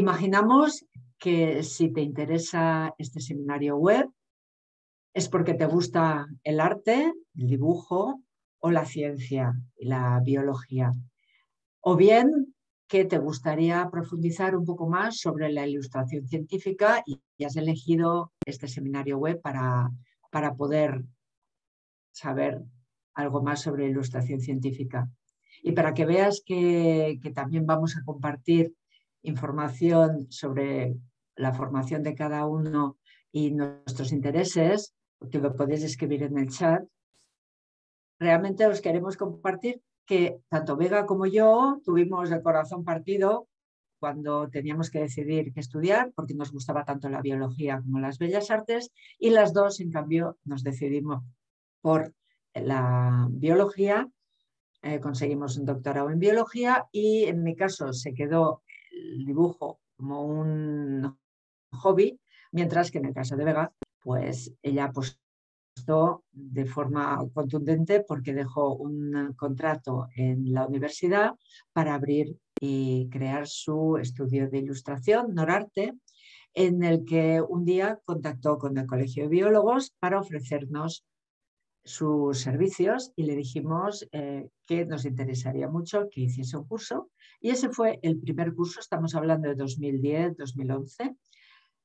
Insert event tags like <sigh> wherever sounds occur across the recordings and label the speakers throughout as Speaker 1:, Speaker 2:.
Speaker 1: Imaginamos que si te interesa este seminario web es porque te gusta el arte, el dibujo o la ciencia y la biología. O bien que te gustaría profundizar un poco más sobre la ilustración científica y has elegido este seminario web para, poder saber algo más sobre ilustración científica. Y para que veas que también vamos a compartir información sobre la formación de cada uno y nuestros intereses, que lo podéis escribir en el chat. Realmente os queremos compartir que tanto Vega como yo tuvimos el corazón partido cuando teníamos que decidir qué estudiar, porque nos gustaba tanto la biología como las bellas artes, y las dos, en cambio, nos decidimos por la biología, eh, conseguimos un doctorado en biología y en mi caso se quedó dibujo como un hobby, mientras que en el caso de Vega, pues ella apostó de forma contundente porque dejó un contrato en la universidad para abrir y crear su estudio de ilustración, Norarte, en el que un día contactó con el Colegio de Biólogos para ofrecernos sus servicios y le dijimos eh, que nos interesaría mucho que hiciese un curso. Y ese fue el primer curso, estamos hablando de 2010, 2011.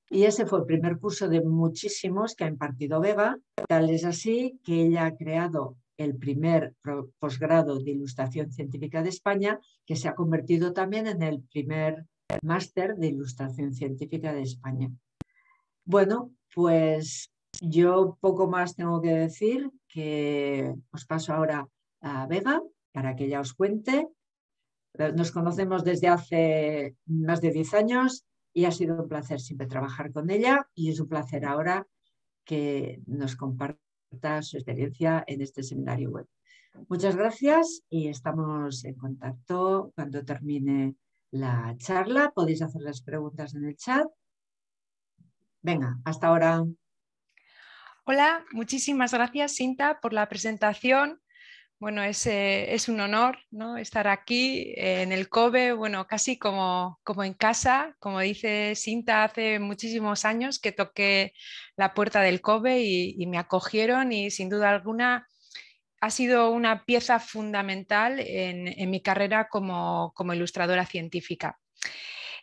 Speaker 1: Y ese fue el primer curso de muchísimos que ha impartido Beba. Tal es así que ella ha creado el primer posgrado de Ilustración Científica de España, que se ha convertido también en el primer máster de Ilustración Científica de España. Bueno, pues yo poco más tengo que decir que os paso ahora a Vega para que ella os cuente. Eh, nos conocemos desde hace más de 10 años y ha sido un placer siempre trabajar con ella y es un placer ahora que nos comparta su experiencia en este seminario web. Muchas gracias y estamos en contacto cuando termine la charla. Podéis hacer las preguntas en el chat. Venga, hasta ahora. Hola, muchísimas gracias Cinta por la presentación.
Speaker 2: Bueno, es, eh, un honor estar aquí eh, en el COBE, bueno, casi como, en casa. Como dice Cinta, hace muchísimos años que toqué la puerta del COBE y, me acogieron y sin duda alguna ha sido una pieza fundamental en, mi carrera como, como, ilustradora científica.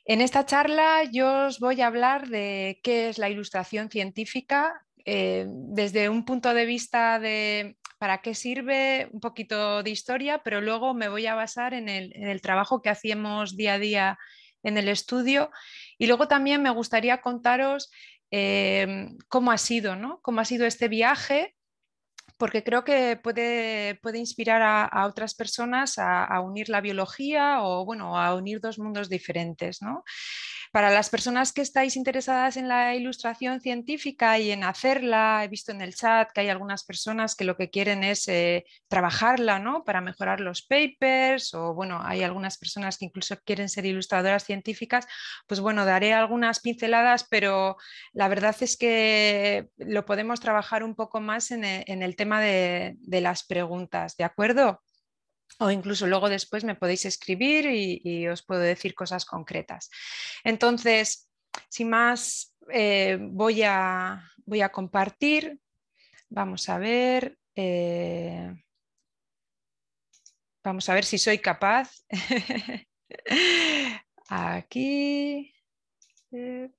Speaker 2: En esta charla yo os voy a hablar de qué es la ilustración científica, eh, desde un punto de vista de para qué sirve, un poquito de historia, pero luego me voy a basar en el, trabajo que hacíamos día a día en el estudio. Y luego también me gustaría contaros eh, cómo ha sido, Cómo ha sido este viaje, porque creo que puede, puede inspirar a, otras personas a, unir la biología o, bueno, a unir dos mundos diferentes, ¿no? Para las personas que estáis interesadas en la ilustración científica y en hacerla, he visto en el chat que hay algunas personas que lo que quieren es eh, trabajarla ¿no? para mejorar los papers o bueno, hay algunas personas que incluso quieren ser ilustradoras científicas, pues bueno, daré algunas pinceladas, pero la verdad es que lo podemos trabajar un poco más en eh, el, tema de las preguntas, ¿de acuerdo? o incluso luego después me podéis escribir y, os puedo decir cosas concretas. Entonces, sin más, eh, voy, a, compartir. Vamos a ver. Eh, vamos a ver si soy capaz. <laughs> Aquí. Eh,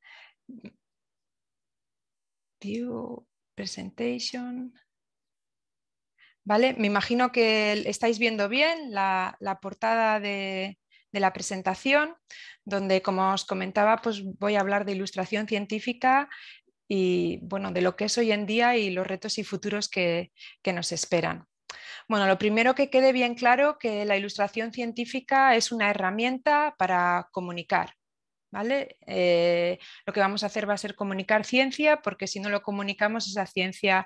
Speaker 2: view presentation. Me imagino que estáis viendo bien la, portada de, la presentación, donde, como os comentaba, pues voy a hablar de ilustración científica y bueno, de lo que es hoy en día y los retos y futuros que, que nos esperan. Bueno, lo primero que quede bien claro que la ilustración científica es una herramienta para comunicar, ¿vale? Eh, lo que vamos a hacer va a ser comunicar ciencia, porque si no lo comunicamos, esa ciencia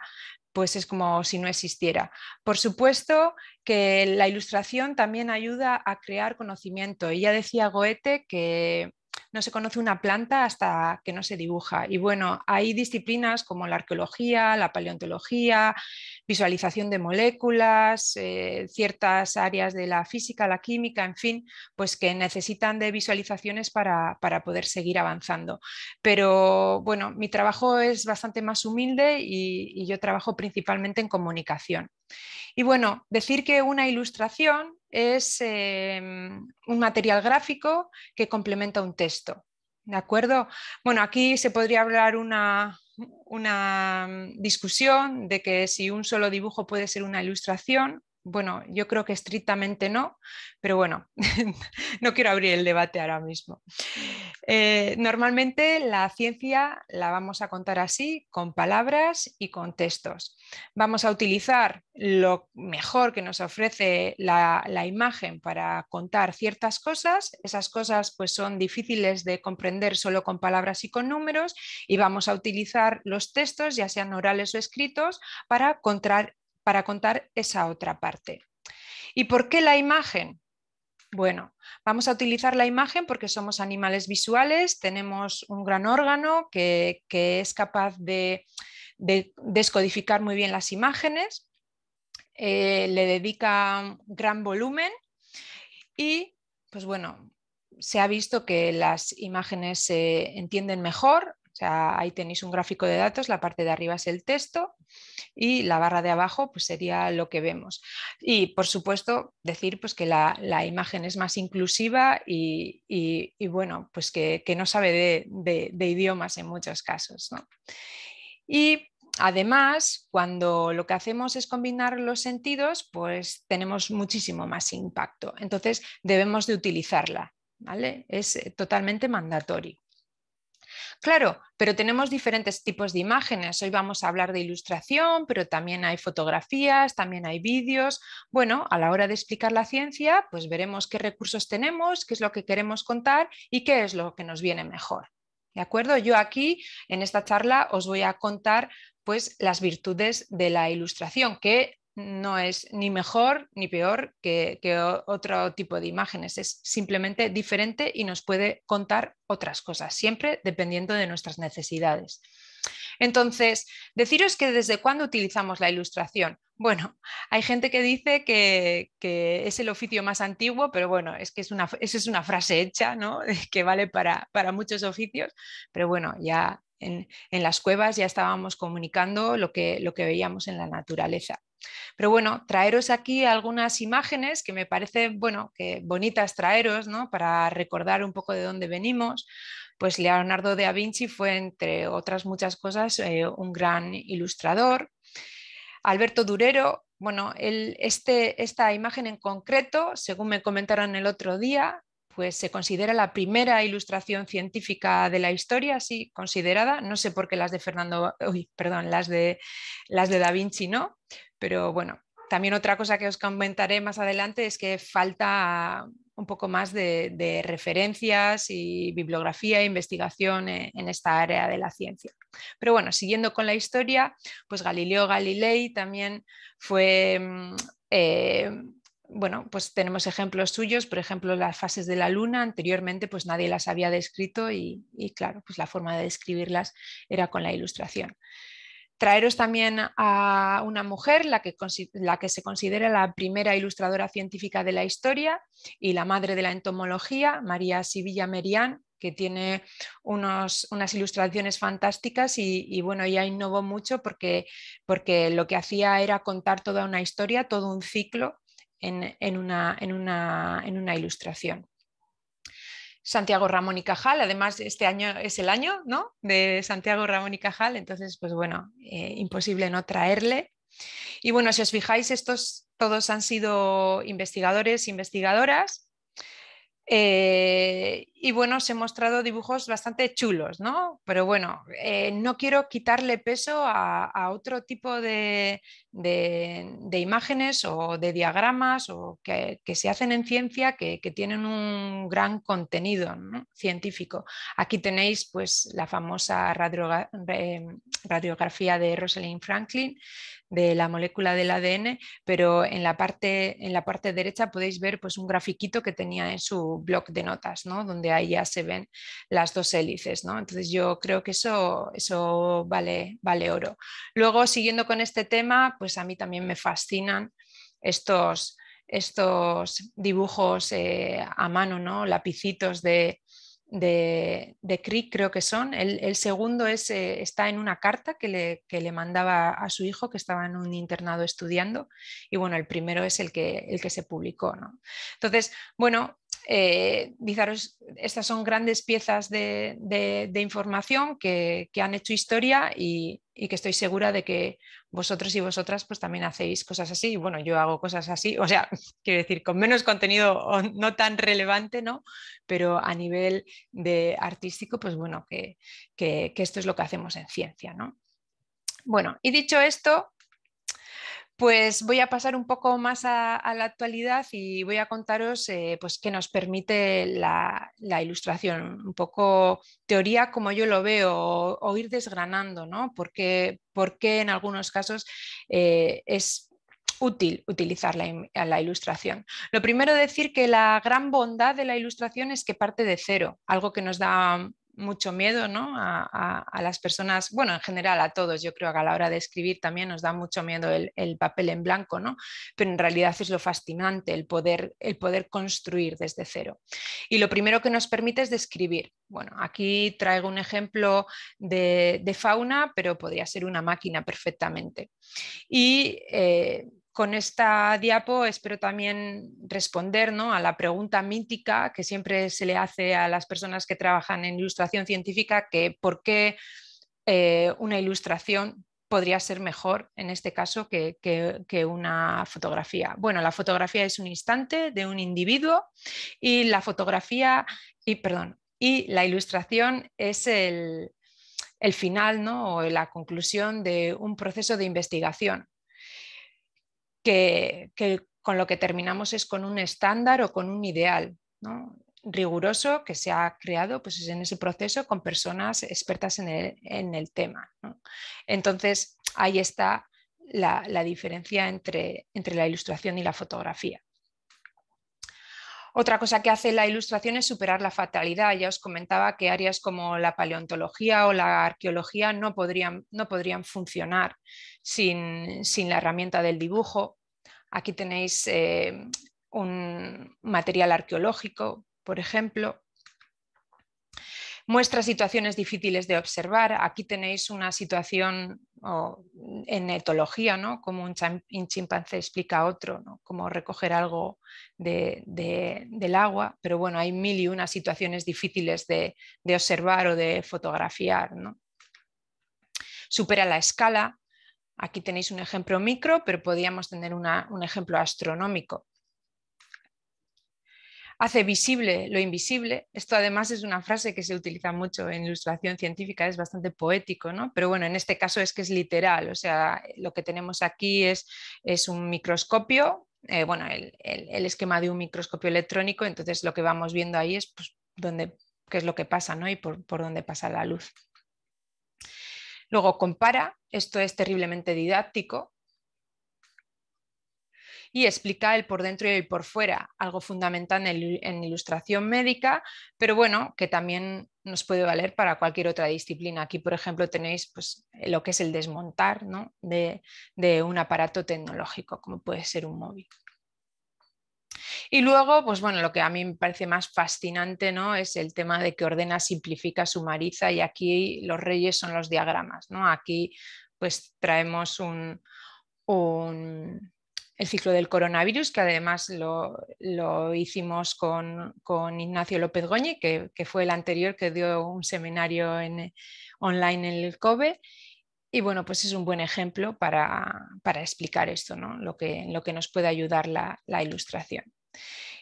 Speaker 2: pues es como si no existiera. Por supuesto que la ilustración también ayuda a crear conocimiento. Y ya decía Goethe que no se conoce una planta hasta que no se dibuja. Y bueno, hay disciplinas como la arqueología, la paleontología, visualización de moléculas, eh, ciertas áreas de la física, la química, en fin, pues que necesitan de visualizaciones para, poder seguir avanzando. Pero bueno, mi trabajo es bastante más humilde y yo trabajo principalmente en comunicación. Y bueno, decir que una ilustración es em, un material gráfico que complementa un texto. ¿De acuerdo? Bueno, aquí se podría hablar una mm, discusión de que si un solo dibujo puede ser una ilustración bueno, yo creo que estrictamente no, pero bueno, <laughs> no quiero abrir el debate ahora mismo. Eh, normalmente la ciencia la vamos a contar así, con palabras y con textos. Vamos a utilizar lo mejor que nos ofrece la, la imagen para contar ciertas cosas. Esas cosas pues, son difíciles de comprender solo con palabras y con números y vamos a utilizar los textos, ya sean orales o escritos, para contar para contar esa otra parte. ¿Y por qué la imagen? Bueno, vamos a utilizar la imagen porque somos animales visuales, tenemos un gran órgano que, es capaz de, descodificar muy bien las imágenes, eh, le dedica un gran volumen y, pues bueno, se ha visto que las imágenes se entienden mejor o sea, ahí tenéis un gráfico de datos, la parte de arriba es el texto y la barra de abajo pues, sería lo que vemos. Y por supuesto, decir pues, que la, imagen es más inclusiva y, bueno, pues que, no sabe de, idiomas en muchos casos. Y además, cuando lo que hacemos es combinar los sentidos, pues tenemos muchísimo más impacto. Entonces, debemos de utilizarla. ¿vale? Es eh, totalmente mandatorio. Claro, pero tenemos diferentes tipos de imágenes. Hoy vamos a hablar de ilustración, pero también hay fotografías, también hay vídeos. Bueno, a la hora de explicar la ciencia, pues veremos qué recursos tenemos, qué es lo que queremos contar y qué es lo que nos viene mejor. ¿De acuerdo? Yo aquí en esta charla os voy a contar pues las virtudes de la ilustración, que no es ni mejor ni peor que, otro tipo de imágenes, es simplemente diferente y nos puede contar otras cosas, siempre dependiendo de nuestras necesidades. Entonces, deciros que desde cuándo utilizamos la ilustración. Bueno, hay gente que dice que, es el oficio más antiguo, pero bueno, es que es una, es una frase hecha, ¿no? <laughs> Que vale para, muchos oficios, pero bueno, ya en, las cuevas ya estábamos comunicando lo que veíamos en la naturaleza. Pero bueno, traeros aquí algunas imágenes que me parece, bueno, que bonitas traeros, ¿no? Para recordar un poco de dónde venimos. Pues Leonardo da Vinci fue, entre otras muchas cosas, eh, un gran ilustrador. Alberto Durero, bueno, este, esta imagen en concreto, según me comentaron el otro día, pues se considera la primera ilustración científica de la historia, así considerada. No sé por qué las de Fernando, uy, perdón, las de, las de Da Vinci no, pero bueno, también otra cosa que os comentaré más adelante es que falta un poco más de, referencias y bibliografía e investigación e, en, esta área de la ciencia. Pero bueno, siguiendo con la historia, pues Galileo Galilei también fue... Mm, eh, bueno, pues tenemos ejemplos suyos, por ejemplo, las fases de la luna, anteriormente pues nadie las había descrito y claro, pues la forma de describirlas era con la ilustración traeros también a una mujer, la que, se considera la primera ilustradora científica de la historia y la madre de la entomología, María Sivilla Merian, que tiene unas ilustraciones fantásticas y, bueno, ella innovó mucho porque, lo que hacía era contar toda una historia, todo un ciclo en, una, ilustración. Santiago Ramón y Cajal. Además, este año es el año ¿no? de Santiago Ramón y Cajal, entonces, pues bueno, eh, imposible no traerle. Y bueno, si os fijáis, estos todos han sido investigadores, investigadoras, eh, y bueno, os he mostrado dibujos bastante chulos, ¿no? Pero bueno, eh, no quiero quitarle peso a, otro tipo de, imágenes o de diagramas o que, se hacen en ciencia que, tienen un gran contenido científico. Aquí tenéis pues la famosa em, radiografía de Rosalind Franklin de la molécula del ADN, pero en la parte, en la parte derecha podéis ver pues, un grafiquito que tenía en su blog de notas, ¿no? donde ahí ya se ven las dos hélices. ¿no? Entonces yo creo que eso, eso vale, vale oro. Luego, siguiendo con este tema, pues a mí también me fascinan estos, estos dibujos eh, a mano, ¿no? lapicitos de, de, creo que son. El, segundo es, eh, está en una carta que le, que le, mandaba a su hijo que estaba en un internado estudiando. Y bueno, el primero es el que, el que se publicó. ¿no? Entonces, bueno, eh, estas son grandes piezas de, de, de información que, que, han hecho historia y, y que estoy segura de que vosotros y vosotras pues también hacéis cosas así. Bueno, yo hago cosas así, o sea, <laughs> quiero decir, con menos contenido o no tan relevante, ¿no? Pero a nivel de artístico, pues bueno, que, que esto es lo que hacemos en ciencia, ¿no? Bueno, y dicho esto, pues voy a pasar un poco más a, la actualidad y voy a contaros eh, pues qué nos permite la, ilustración, un poco teoría como yo lo veo, o, ir desgranando, ¿no? Porque, en algunos casos eh, es útil utilizar la, ilustración. Lo primero decir que la gran bondad de la ilustración es que parte de cero, algo que nos da mucho miedo ¿no? a, las personas, bueno, en general a todos, yo creo que a la hora de escribir también nos da mucho miedo el, papel en blanco, ¿no? pero en realidad es lo fascinante, el poder, el poder construir desde cero. Y lo primero que nos permite es describir. Bueno, aquí traigo un ejemplo de, fauna, pero podría ser una máquina perfectamente. Y eh, con esta diapo espero también responder ¿no? a la pregunta mítica que siempre se le hace a las personas que trabajan en ilustración científica, que por qué eh, una ilustración podría ser mejor en este caso que, una fotografía. Bueno, la fotografía es un instante de un individuo y la fotografía, y perdón, y la ilustración es el, final ¿no? o la conclusión de un proceso de investigación que, con lo que terminamos es con un estándar o con un ideal riguroso que se ha creado pues, en ese proceso con personas expertas en el, tema. Entonces, ahí está la, diferencia entre la ilustración y la fotografía. Otra cosa que hace la ilustración es superar la fatalidad. Ya os comentaba que áreas como la paleontología o la arqueología no podrían, no podrían funcionar sin, la herramienta del dibujo. Aquí tenéis eh, un material arqueológico, por ejemplo. Muestra situaciones difíciles de observar. Aquí tenéis una situación en etología, ¿no? como un, chimpancé explica a otro, ¿no? como recoger algo del agua. Pero bueno, hay mil y unas situaciones difíciles de, observar o de fotografiar. ¿no? Supera la escala. Aquí tenéis un ejemplo micro, pero podríamos tener un ejemplo astronómico hace visible lo invisible. Esto además es una frase que se utiliza mucho en ilustración científica, es bastante poético, ¿no? Pero bueno, en este caso es que es literal, o sea, lo que tenemos aquí es, un microscopio, eh, bueno, el, esquema de un microscopio electrónico, entonces lo que vamos viendo ahí es pues, qué es lo que pasa, ¿no? Y por, por dónde pasa la luz. Luego compara, esto es terriblemente didáctico, y explica el por dentro y el por fuera, algo fundamental en, ilustración médica, pero bueno, que también nos puede valer para cualquier otra disciplina. Aquí, por ejemplo, tenéis pues, lo que es el desmontar de, un aparato tecnológico, como puede ser un móvil. Y luego, pues bueno, lo que a mí me parece más fascinante ¿no? es el tema de que ordena, simplifica, sumariza y aquí los reyes son los diagramas. ¿no? Aquí pues traemos un, el ciclo del coronavirus, que además lo, hicimos con, con, Ignacio López Goñi, que, fue el anterior que dio un seminario en, online en el COBE. Y bueno, pues es un buen ejemplo para, para explicar esto, ¿no? lo, que, lo que nos puede ayudar la, ilustración.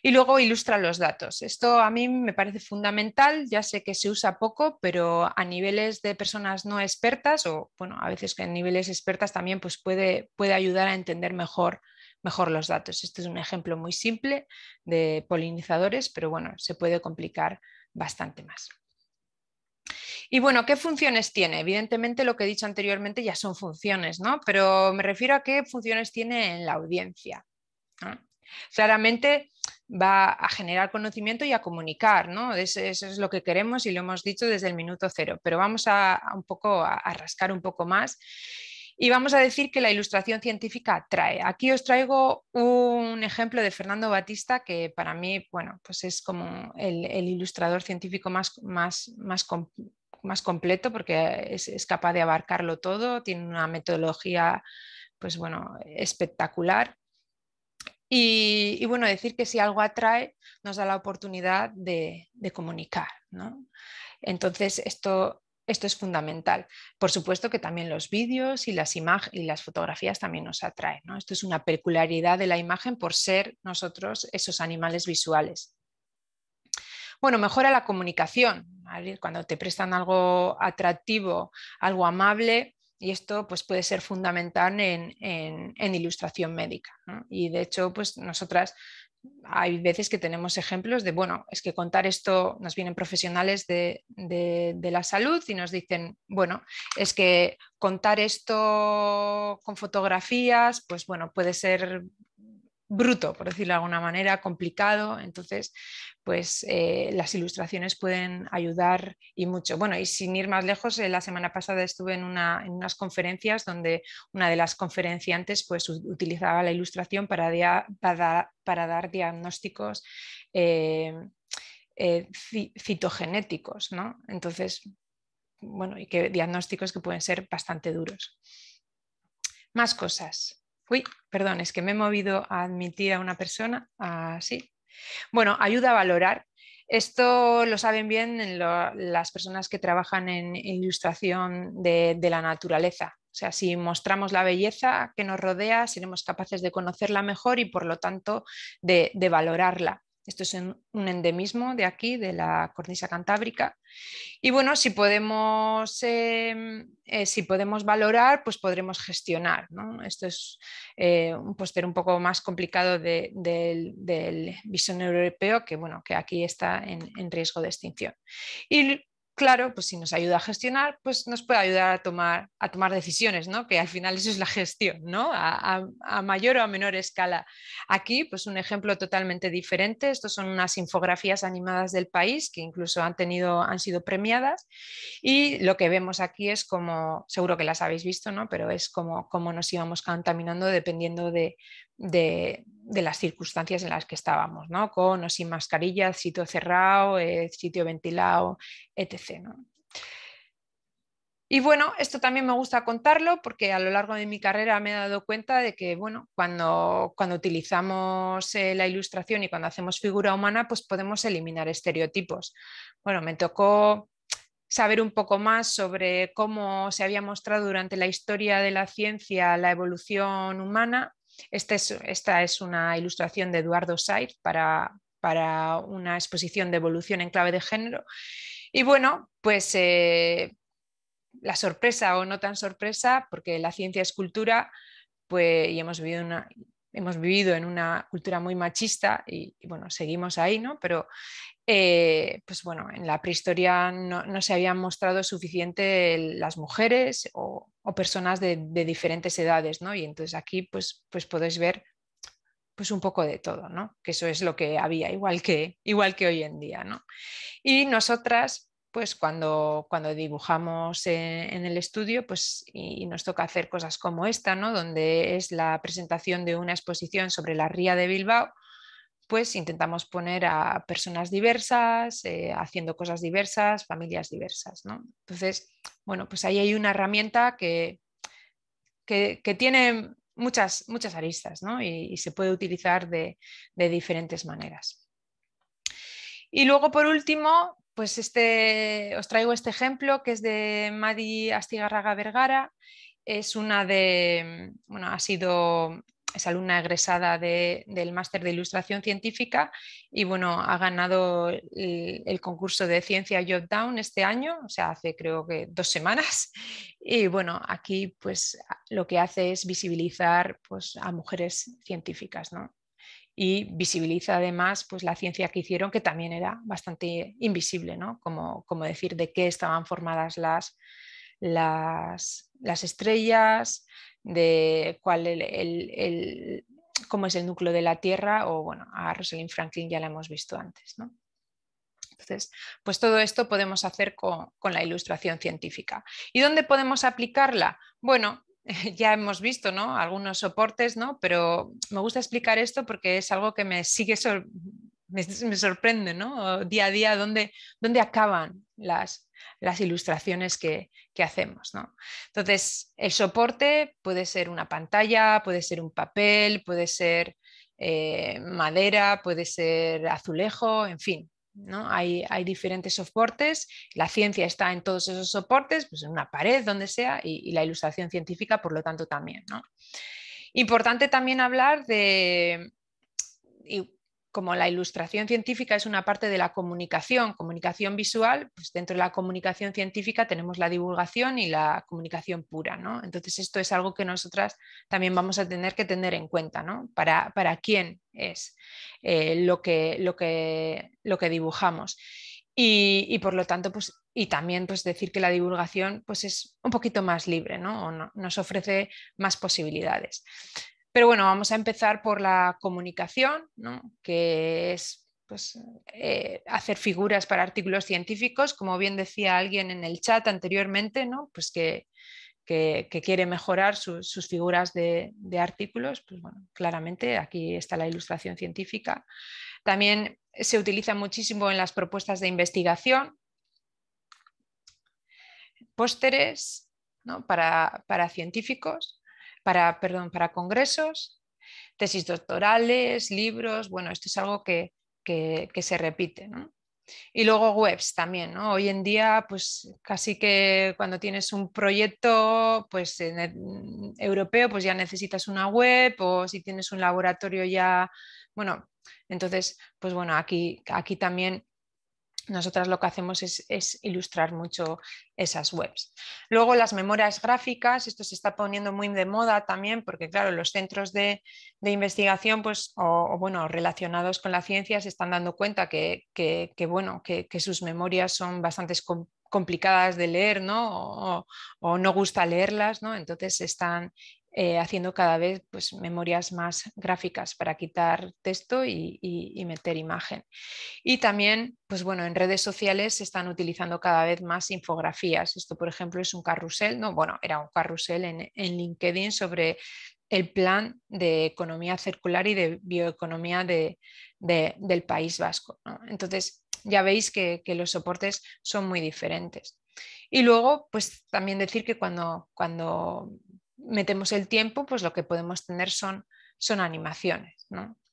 Speaker 2: Y luego ilustra los datos. Esto a mí me parece fundamental, ya sé que se usa poco, pero a niveles de personas no expertas o bueno, a veces que a niveles expertas también pues puede, puede ayudar a entender mejor mejor los datos. Este es un ejemplo muy simple de polinizadores, pero bueno, se puede complicar bastante más. Y bueno, ¿qué funciones tiene? Evidentemente lo que he dicho anteriormente ya son funciones, ¿no? Pero me refiero a qué funciones tiene en la audiencia. Claramente va a generar conocimiento y a comunicar, ¿no? Eso, es lo que queremos y lo hemos dicho desde el minuto cero, pero vamos a, un poco a rascar un poco más y vamos a decir que la ilustración científica trae. Aquí os traigo un ejemplo de Fernando Batista, que para mí bueno, pues es como el, ilustrador científico más, más, más, más completo, porque es, capaz de abarcarlo todo, tiene una metodología pues bueno, espectacular. Y, bueno, decir que si algo atrae, nos da la oportunidad de, comunicar. Entonces, esto esto es fundamental. Por supuesto que también los vídeos y las, y las fotografías también nos atraen. Esto es una peculiaridad de la imagen por ser nosotros esos animales visuales. Bueno, mejora la comunicación. Cuando te prestan algo atractivo, algo amable, y esto pues, puede ser fundamental en, en, en ilustración médica. Y de hecho, pues, nosotras hay veces que tenemos ejemplos de, bueno, es que contar esto nos vienen profesionales de, de, la salud y nos dicen, bueno, es que contar esto con fotografías, pues bueno, puede ser bruto, por decirlo de alguna manera, complicado. Entonces, pues eh, las ilustraciones pueden ayudar y mucho. Bueno, y sin ir más lejos, eh, la semana pasada estuve en, unas conferencias donde una de las conferenciantes pues, utilizaba la ilustración para, dar diagnósticos. Eh, citogenéticos, ¿no? Entonces, bueno, y que diagnósticos que pueden ser bastante duros. Más cosas. Uy, perdón, es que me he movido a admitir a una persona así. bueno, ayuda a valorar. Esto lo saben bien las personas que trabajan en ilustración de, la naturaleza. O sea, si mostramos la belleza que nos rodea, seremos capaces de conocerla mejor y por lo tanto de valorarla. Esto es un endemismo de aquí, de la cornisa cantábrica. Y bueno, si podemos, em, eh, si podemos valorar, pues podremos gestionar. Esto es eh, un póster un poco más complicado del, del europeo, que, bueno, que aquí está en, en riesgo de extinción. Y claro, pues si nos ayuda a gestionar, pues nos puede ayudar a tomar, a tomar decisiones, ¿no? Que al final eso es la gestión, ¿no? A, mayor o a menor escala. Aquí, pues un ejemplo totalmente diferente. Estos son unas infografías animadas del país que incluso han tenido, han sido premiadas. Y lo que vemos aquí es como, seguro que las habéis visto, ¿no? Pero es como, como nos íbamos contaminando dependiendo de, de, las circunstancias en las que estábamos, ¿no? con o sin mascarilla, sitio cerrado, sitio ventilado, etc. Y bueno, esto también me gusta contarlo porque a lo largo de mi carrera me he dado cuenta de que, bueno, cuando, cuando utilizamos eh, la ilustración y cuando hacemos figura humana, pues podemos eliminar estereotipos. Bueno, me tocó saber un poco más sobre cómo se había mostrado durante la historia de la ciencia la evolución humana este esta es una ilustración de Eduardo Said para, una exposición de evolución en clave de género. Y bueno, pues eh, la sorpresa o no tan sorpresa, porque la ciencia es cultura, pues, y hemos vivido, hemos vivido en una cultura muy machista y, y bueno, seguimos ahí, ¿no? Pero eh, pues bueno, en la prehistoria no, se habían mostrado suficiente las mujeres o, personas de, diferentes edades, ¿no? Y entonces aquí pues, pues, podéis ver pues un poco de todo, ¿no? Que eso es lo que había, igual que, igual que hoy en día, ¿no? Y nosotras, pues cuando, dibujamos en, el estudio, pues y nos toca hacer cosas como esta, ¿no? Donde es la presentación de una exposición sobre la ría de Bilbao, pues intentamos poner a personas diversas, eh, haciendo cosas diversas, familias diversas. Entonces, bueno, pues ahí hay una herramienta que, que, tiene muchas, muchas aristas y, se puede utilizar de, diferentes maneras. Y luego, por último, pues este, os traigo este ejemplo que es de Madi Astigarraga Vergara. Es una de, bueno, ha sido es alumna egresada del máster de ilustración científica y bueno, ha ganado el, concurso de ciencia Down este año, o sea, hace creo que dos semanas. <laughs> Y bueno, aquí pues lo que hace es visibilizar pues, a mujeres científicas, ¿no? y visibiliza además pues, la ciencia que hicieron, que también era bastante invisible, ¿no? como, como decir de qué estaban formadas las, las, las estrellas, de cuál el, cómo es el núcleo de la Tierra, o bueno, a Rosalind Franklin ya la hemos visto antes. ¿no? Entonces, pues todo esto podemos hacer con, con, la ilustración científica. ¿Y dónde podemos aplicarla? Bueno, <laughs> ya hemos visto ¿no? algunos soportes, ¿no? pero me gusta explicar esto porque es algo que me sigue me, sorprende, ¿no? Día a día, ¿dónde, acaban las, ilustraciones que, hacemos, ¿no? Entonces, el soporte puede ser una pantalla, puede ser un papel, puede ser eh, madera, puede ser azulejo, en fin. ¿no? Hay, hay, diferentes soportes, la ciencia está en todos esos soportes, pues en una pared, donde sea, y, la ilustración científica, por lo tanto, también. ¿no? Importante también hablar de, como la ilustración científica es una parte de la comunicación, comunicación visual, pues dentro de la comunicación científica tenemos la divulgación y la comunicación pura, Entonces esto es algo que nosotras también vamos a tener que tener en cuenta, ¿no? Para, para quién es eh, lo, que, lo, que, lo que dibujamos. Y, por lo tanto, pues, y también pues decir que la divulgación pues es un poquito más libre, O nos ofrece más posibilidades. Pero bueno, vamos a empezar por la comunicación, que es pues, eh, hacer figuras para artículos científicos, como bien decía alguien en el chat anteriormente, ¿no? pues que, quiere mejorar sus figuras de, artículos, pues bueno, claramente aquí está la ilustración científica. También se utiliza muchísimo en las propuestas de investigación, pósteres para científicos para, perdón, para congresos, tesis doctorales, libros, bueno, esto es algo que, se repite. Y luego webs también, ¿no? Hoy en día, pues casi que cuando tienes un proyecto pues, mm, europeo, pues ya necesitas una web o si tienes un laboratorio ya, bueno, entonces, pues bueno, aquí, aquí también nosotras lo que hacemos es, ilustrar mucho esas webs. Luego las memorias gráficas, esto se está poniendo muy de moda también porque claro, los centros de, investigación pues, o, bueno, relacionados con la ciencia se están dando cuenta que, bueno, que, sus memorias son bastante complicadas de leer ¿no? O, no gusta leerlas, ¿no? entonces están eh, haciendo cada vez pues, memorias más gráficas para quitar texto y, meter imagen. Y también, pues bueno, en redes sociales se están utilizando cada vez más infografías. Esto, por ejemplo, es un carrusel, no, bueno, era un carrusel en, LinkedIn sobre el plan de economía circular y de bioeconomía del País Vasco. Entonces, ya veis que, los soportes son muy diferentes. Y luego, pues también decir que cuando, cuando metemos el tiempo, pues lo que podemos tener son, son animaciones,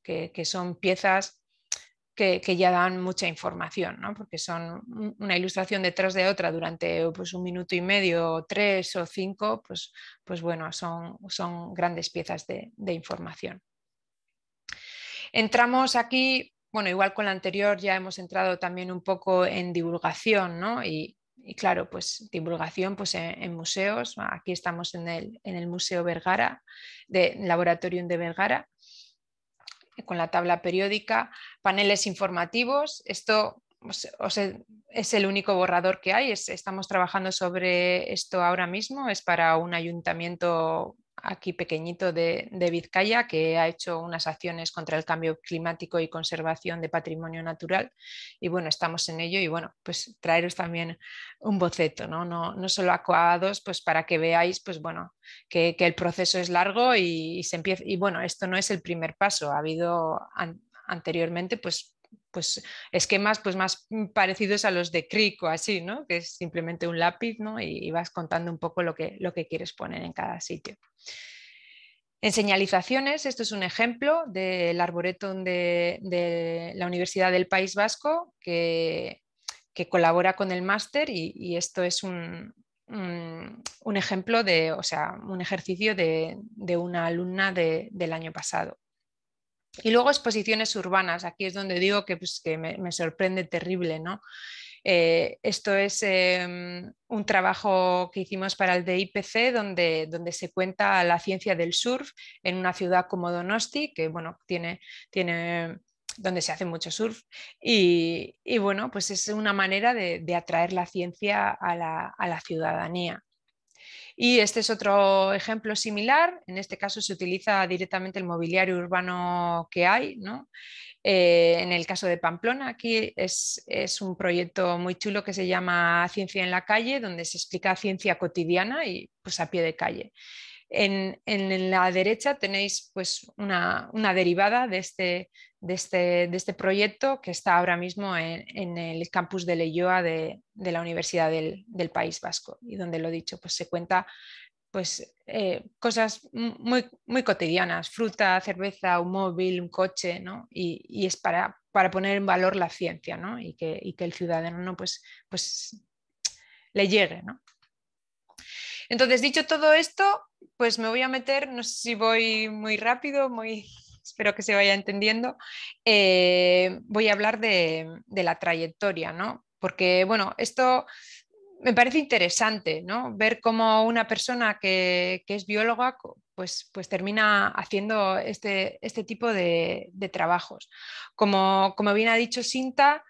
Speaker 2: que, son piezas que, ya dan mucha información, porque son una ilustración detrás de otra durante pues, un minuto y medio, o tres o cinco, pues, pues bueno, son, son, grandes piezas de, información. Entramos aquí bueno, igual con la anterior ya hemos entrado también un poco en divulgación, ¿no? Y, y claro, pues divulgación pues, e-, en, museos. Aquí estamos en el, en el Museo Vergara, de Laboratorium de Vergara, con la tabla periódica, paneles informativos. Esto pues, es el único borrador que hay. estamos trabajando sobre esto ahora mismo. Es para un ayuntamiento aquí pequeñito de, Vizcaya, que ha hecho unas acciones contra el cambio climático y conservación de patrimonio natural. Y bueno, estamos en ello y bueno, pues traeros también un boceto, no, no, no solo acuados, pues para que veáis, pues bueno, que, el proceso es largo y, se empieza. Y bueno, esto no es el primer paso, ha habido anteriormente, pues pues, esquemas pues, más parecidos a los de Cric o así, ¿no? que es simplemente un lápiz ¿no? y, vas contando un poco lo que, lo que quieres poner en cada sitio. En señalizaciones, esto es un ejemplo del arboretum de, la Universidad del País Vasco que, colabora con el máster y, esto es un, un, ejemplo de, o sea, un ejercicio de, una alumna del año pasado. Y luego exposiciones urbanas, aquí es donde digo que, pues, me, sorprende terrible, ¿no? Eh, esto es em, un trabajo que hicimos para el DIPC, donde, donde se cuenta la ciencia del surf en una ciudad como Donosti, que tiene, donde se hace mucho surf. Y, bueno, pues es una manera de, atraer la ciencia a la ciudadanía. Y este es otro ejemplo similar, en este caso se utiliza directamente el mobiliario urbano que hay, eh, en el caso de Pamplona, aquí es, un proyecto muy chulo que se llama Ciencia en la calle, donde se explica ciencia cotidiana y pues a pie de calle. En, la derecha tenéis pues una, una derivada de este, este, de este, proyecto que está ahora mismo en, el campus de Leyoa de, la Universidad del, País Vasco y donde lo dicho, pues se cuenta pues, eh, cosas muy, muy cotidianas, fruta, cerveza, un móvil, un coche, ¿no? y, es para, poner en valor la ciencia ¿no? y, que, el ciudadano ¿no? pues, pues le llegue. ¿no? Entonces, dicho todo esto, pues me voy a meter, no sé si voy muy rápido, muy espero que se vaya entendiendo, eh, voy a hablar de, la trayectoria, ¿no? Porque, bueno, esto me parece interesante, ¿no? Ver cómo una persona que, es bióloga, pues, pues termina haciendo este, este tipo de, trabajos. Como, como bien ha dicho Sinta,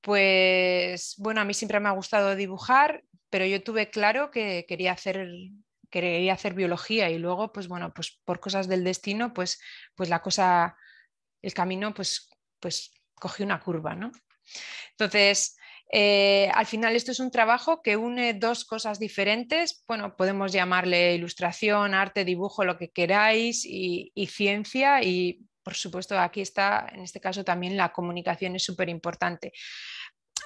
Speaker 2: pues bueno, a mí siempre me ha gustado dibujar, pero yo tuve claro que quería hacer quería hacer biología y luego, pues bueno, pues por cosas del destino, pues, pues la cosa, el camino, pues, pues cogió una curva, ¿no? Entonces, eh, al final esto es un trabajo que une dos cosas diferentes, bueno, podemos llamarle ilustración, arte, dibujo, lo que queráis, y ciencia, y por supuesto aquí está, en este caso también la comunicación es súper importante.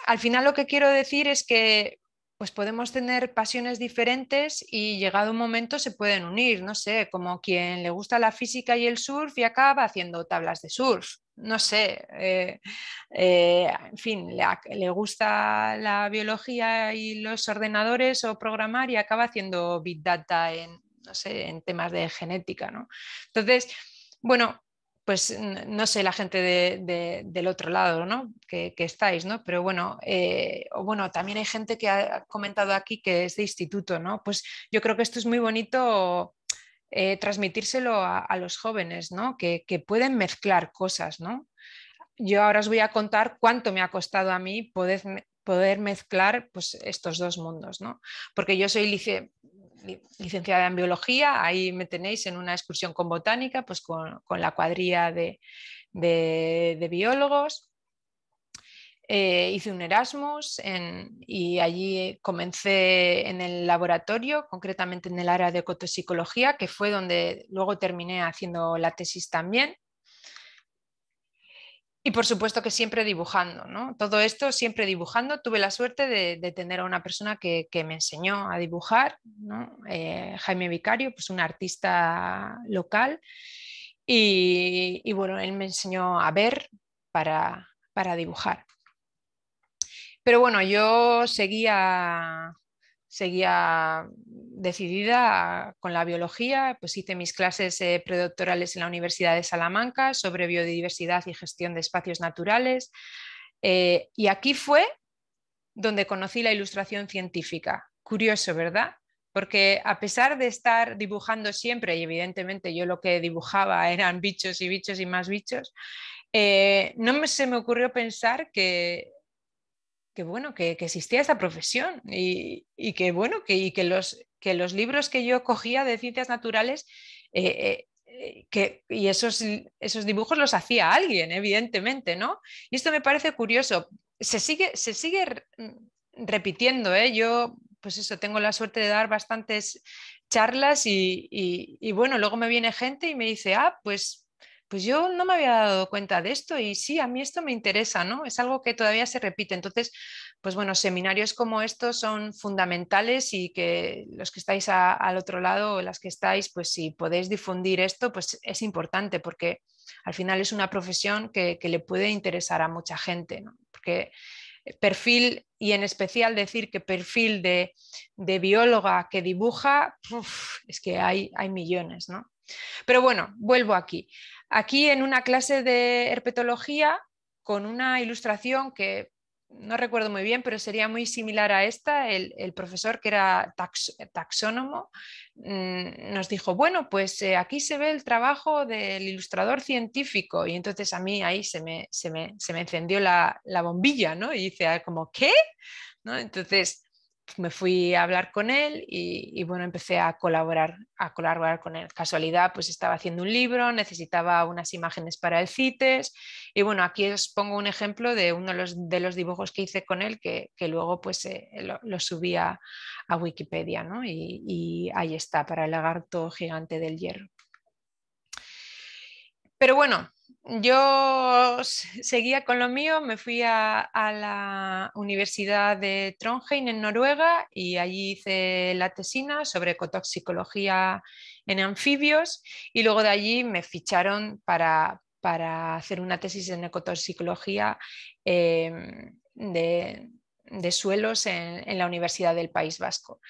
Speaker 2: Al final lo que quiero decir es que pues podemos tener pasiones diferentes y llegado un momento se pueden unir, no sé, como quien le gusta la física y el surf y acaba haciendo tablas de surf, no sé, eh, eh, en fin, le, gusta la biología y los ordenadores o programar y acaba haciendo big data en, en temas de genética, ¿no? Entonces, bueno, pues no sé, la gente del otro lado, ¿no? Que, estáis, ¿no? Pero bueno, eh, bueno, también hay gente que ha comentado aquí que es de instituto, ¿no? Pues yo creo que esto es muy bonito eh, transmitírselo a, los jóvenes, ¿no? Que, pueden mezclar cosas, ¿no? Yo ahora os voy a contar cuánto me ha costado a mí poder, poder mezclar pues, estos dos mundos, ¿no? Porque yo soy licenciada licenciada en biología, ahí me tenéis en una excursión con botánica, pues con, la cuadrilla de, biólogos. Eh, hice un Erasmus y allí comencé en el laboratorio, concretamente en el área de ecotoxicología, que fue donde luego terminé haciendo la tesis también. Y por supuesto que siempre dibujando, ¿no? Todo esto siempre dibujando. Tuve la suerte de, tener a una persona que, me enseñó a dibujar, eh, Jaime Vicario, pues un artista local. Y, bueno, él me enseñó a ver para, para dibujar. Pero bueno, yo seguía seguía decidida con la biología, pues hice mis clases eh, predoctorales en la Universidad de Salamanca sobre biodiversidad y gestión de espacios naturales. Eh, y aquí fue donde conocí la ilustración científica. Curioso, ¿verdad? Porque a pesar de estar dibujando siempre, y evidentemente yo lo que dibujaba eran bichos y bichos y más bichos, eh, no se me ocurrió pensar que que bueno, que, existía esta profesión y, que bueno, que, y que, los, que los libros que yo cogía de ciencias naturales eh, eh, que, y esos, esos dibujos los hacía alguien, evidentemente, ¿no? Y esto me parece curioso. Se sigue, se sigue mm, repitiendo, ¿eh? Yo, pues eso, tengo la suerte de dar bastantes charlas y, y, y bueno, luego me viene gente y me dice, ah, pues pues yo no me había dado cuenta de esto y sí, a mí esto me interesa, ¿no? Es algo que todavía se repite. Entonces, pues bueno, seminarios como estos son fundamentales y que los que estáis al otro lado, las que estáis, pues si podéis difundir esto, pues es importante porque al final es una profesión que, le puede interesar a mucha gente, ¿no? Porque perfil y en especial decir que perfil de, bióloga que dibuja, es que hay, hay millones, ¿no? Pero bueno, vuelvo aquí. Aquí en una clase de herpetología, con una ilustración que no recuerdo muy bien, pero sería muy similar a esta. El, profesor, que era taxónomo, mm, nos dijo, bueno, pues eh, aquí se ve el trabajo del ilustrador científico. Y entonces a mí ahí se me, encendió la, bombilla, ¿no? Y dice, ah, como, ¿qué? ¿No? Entonces, me fui a hablar con él y, bueno, empecé a colaborar, a colaborar con él. Casualidad, pues estaba haciendo un libro, necesitaba unas imágenes para el CITES y bueno, aquí os pongo un ejemplo de uno de los, de los dibujos que hice con él que, luego pues eh, lo, subí a, Wikipedia, ¿no? y ahí está, para el lagarto gigante del hierro. Pero bueno, yo seguía con lo mío, me fui a, la Universidad de Trondheim en Noruega y allí hice la tesina sobre ecotoxicología en anfibios y luego de allí me ficharon para, hacer una tesis en ecotoxicología eh, de, suelos en, en, la Universidad del País Vasco.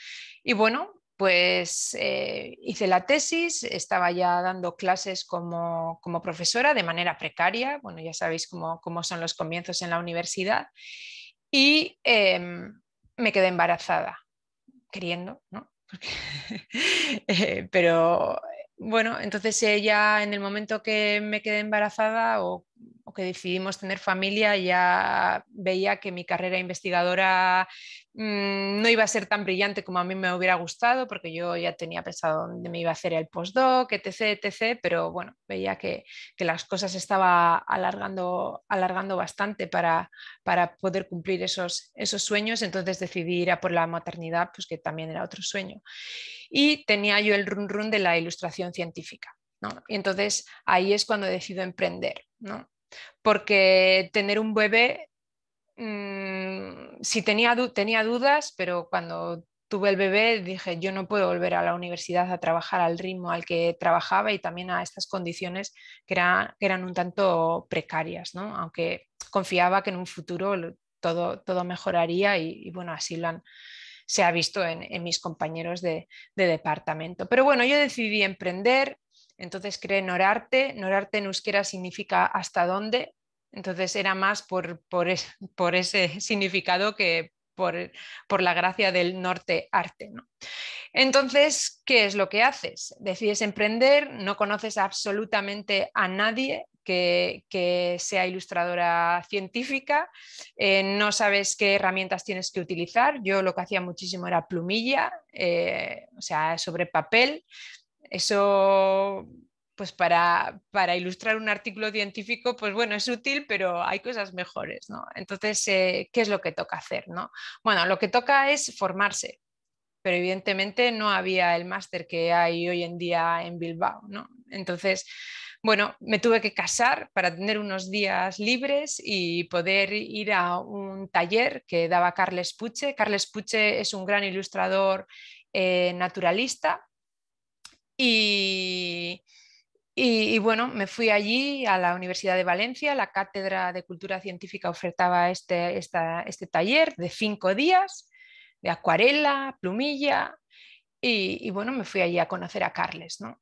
Speaker 2: Y bueno, pues eh, hice la tesis, estaba ya dando clases como, profesora de manera precaria, bueno, ya sabéis cómo, son los comienzos en la universidad, y em, me quedé embarazada, queriendo, ¿no? <laughs> Eh, pero bueno, entonces ella en el momento que me quedé embarazada o o que decidimos tener familia, ya veía que mi carrera investigadora mm, no iba a ser tan brillante como a mí me hubiera gustado, porque yo ya tenía pensado dónde me iba a hacer el postdoc, etc., etc., pero bueno, veía que, las cosas estaban alargando, alargando bastante para, poder cumplir esos, esos sueños, entonces decidí ir a por la maternidad, pues que también era otro sueño. Y tenía yo el run run de la ilustración científica y entonces ahí es cuando decido emprender, Porque tener un bebé, mmm, si tenía, tenía dudas, pero cuando tuve el bebé dije, yo no puedo volver a la universidad a trabajar al ritmo al que trabajaba y también a estas condiciones que, eran un tanto precarias, Aunque confiaba que en un futuro todo, mejoraría y, bueno, así lo se ha visto en, mis compañeros de, departamento. Pero bueno, yo decidí emprender, entonces creé Norarte, Norarte en euskera significa hasta dónde, entonces era más por, ese <laughs> significado que por, la gracia del norte arte. Entonces, ¿qué es lo que haces? Decides emprender, no conoces absolutamente a nadie. Que, sea ilustradora científica, eh, no sabes qué herramientas tienes que utilizar. Yo lo que hacía muchísimo era plumilla, eh, o sea, sobre papel, eso, pues para, para, ilustrar un artículo científico, pues bueno, es útil, pero hay cosas mejores, ¿no? Entonces, eh, ¿qué es lo que toca hacer, no? Bueno, lo que toca es formarse, pero evidentemente no había el máster que hay hoy en día en Bilbao, ¿no? Entonces, bueno, me tuve que casar para tener unos días libres y poder ir a un taller que daba Carles Puche. Carles Puche es un gran ilustrador eh, naturalista y, y, bueno, me fui allí a la Universidad de Valencia, la Cátedra de Cultura Científica ofertaba este, este, taller de cinco días, de acuarela, plumilla, y, y, bueno, me fui allí a conocer a Carles, ¿no?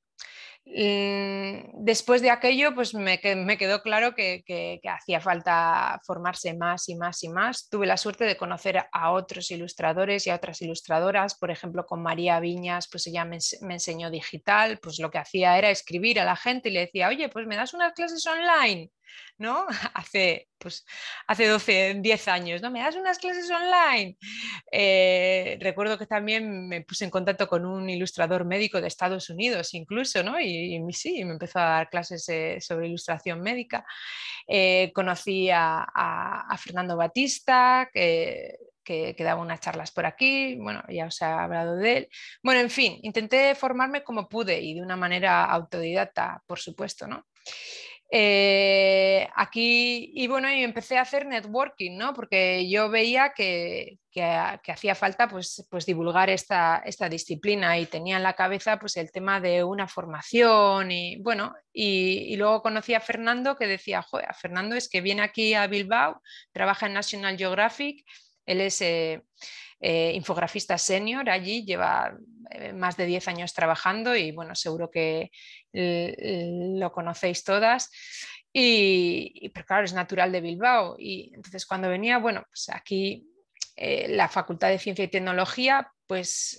Speaker 2: Mm, después de aquello, pues me, quedó claro que, hacía falta formarse más y más y más. Tuve la suerte de conocer a otros ilustradores y a otras ilustradoras, por ejemplo, con María Viñas, pues ella me, me enseñó digital, pues lo que hacía era escribir a la gente y le decía, oye, pues me das unas clases online. ¿no? <laughs> Hace, pues, hace 12, 10 años, ¿no? Me das unas clases online. Eh, recuerdo que también me puse en contacto con un ilustrador médico de Estados Unidos, incluso, ¿no? Y, sí, me empezó a dar clases eh, sobre ilustración médica. Eh, conocí a, Fernando Batista, que que, que, daba unas charlas por aquí, bueno, ya os he hablado de él. Bueno, en fin, intenté formarme como pude y de una manera autodidacta, por supuesto, ¿no? Eh, aquí, y bueno, y empecé a hacer networking, ¿no? Porque yo veía que, que, ah, hacía falta pues, pues divulgar esta, disciplina y tenía en la cabeza pues el tema de una formación y bueno, y, y luego conocí a Fernando que decía, joder, Fernando es que viene aquí a Bilbao, trabaja en National Geographic él es eh, eh, infografista senior allí, lleva eh, más de 10 años trabajando y bueno, seguro que lo conocéis todas. Y, pero claro, es natural de Bilbao. Y entonces cuando venía, bueno, pues aquí la Facultad de Ciencia y Tecnología, pues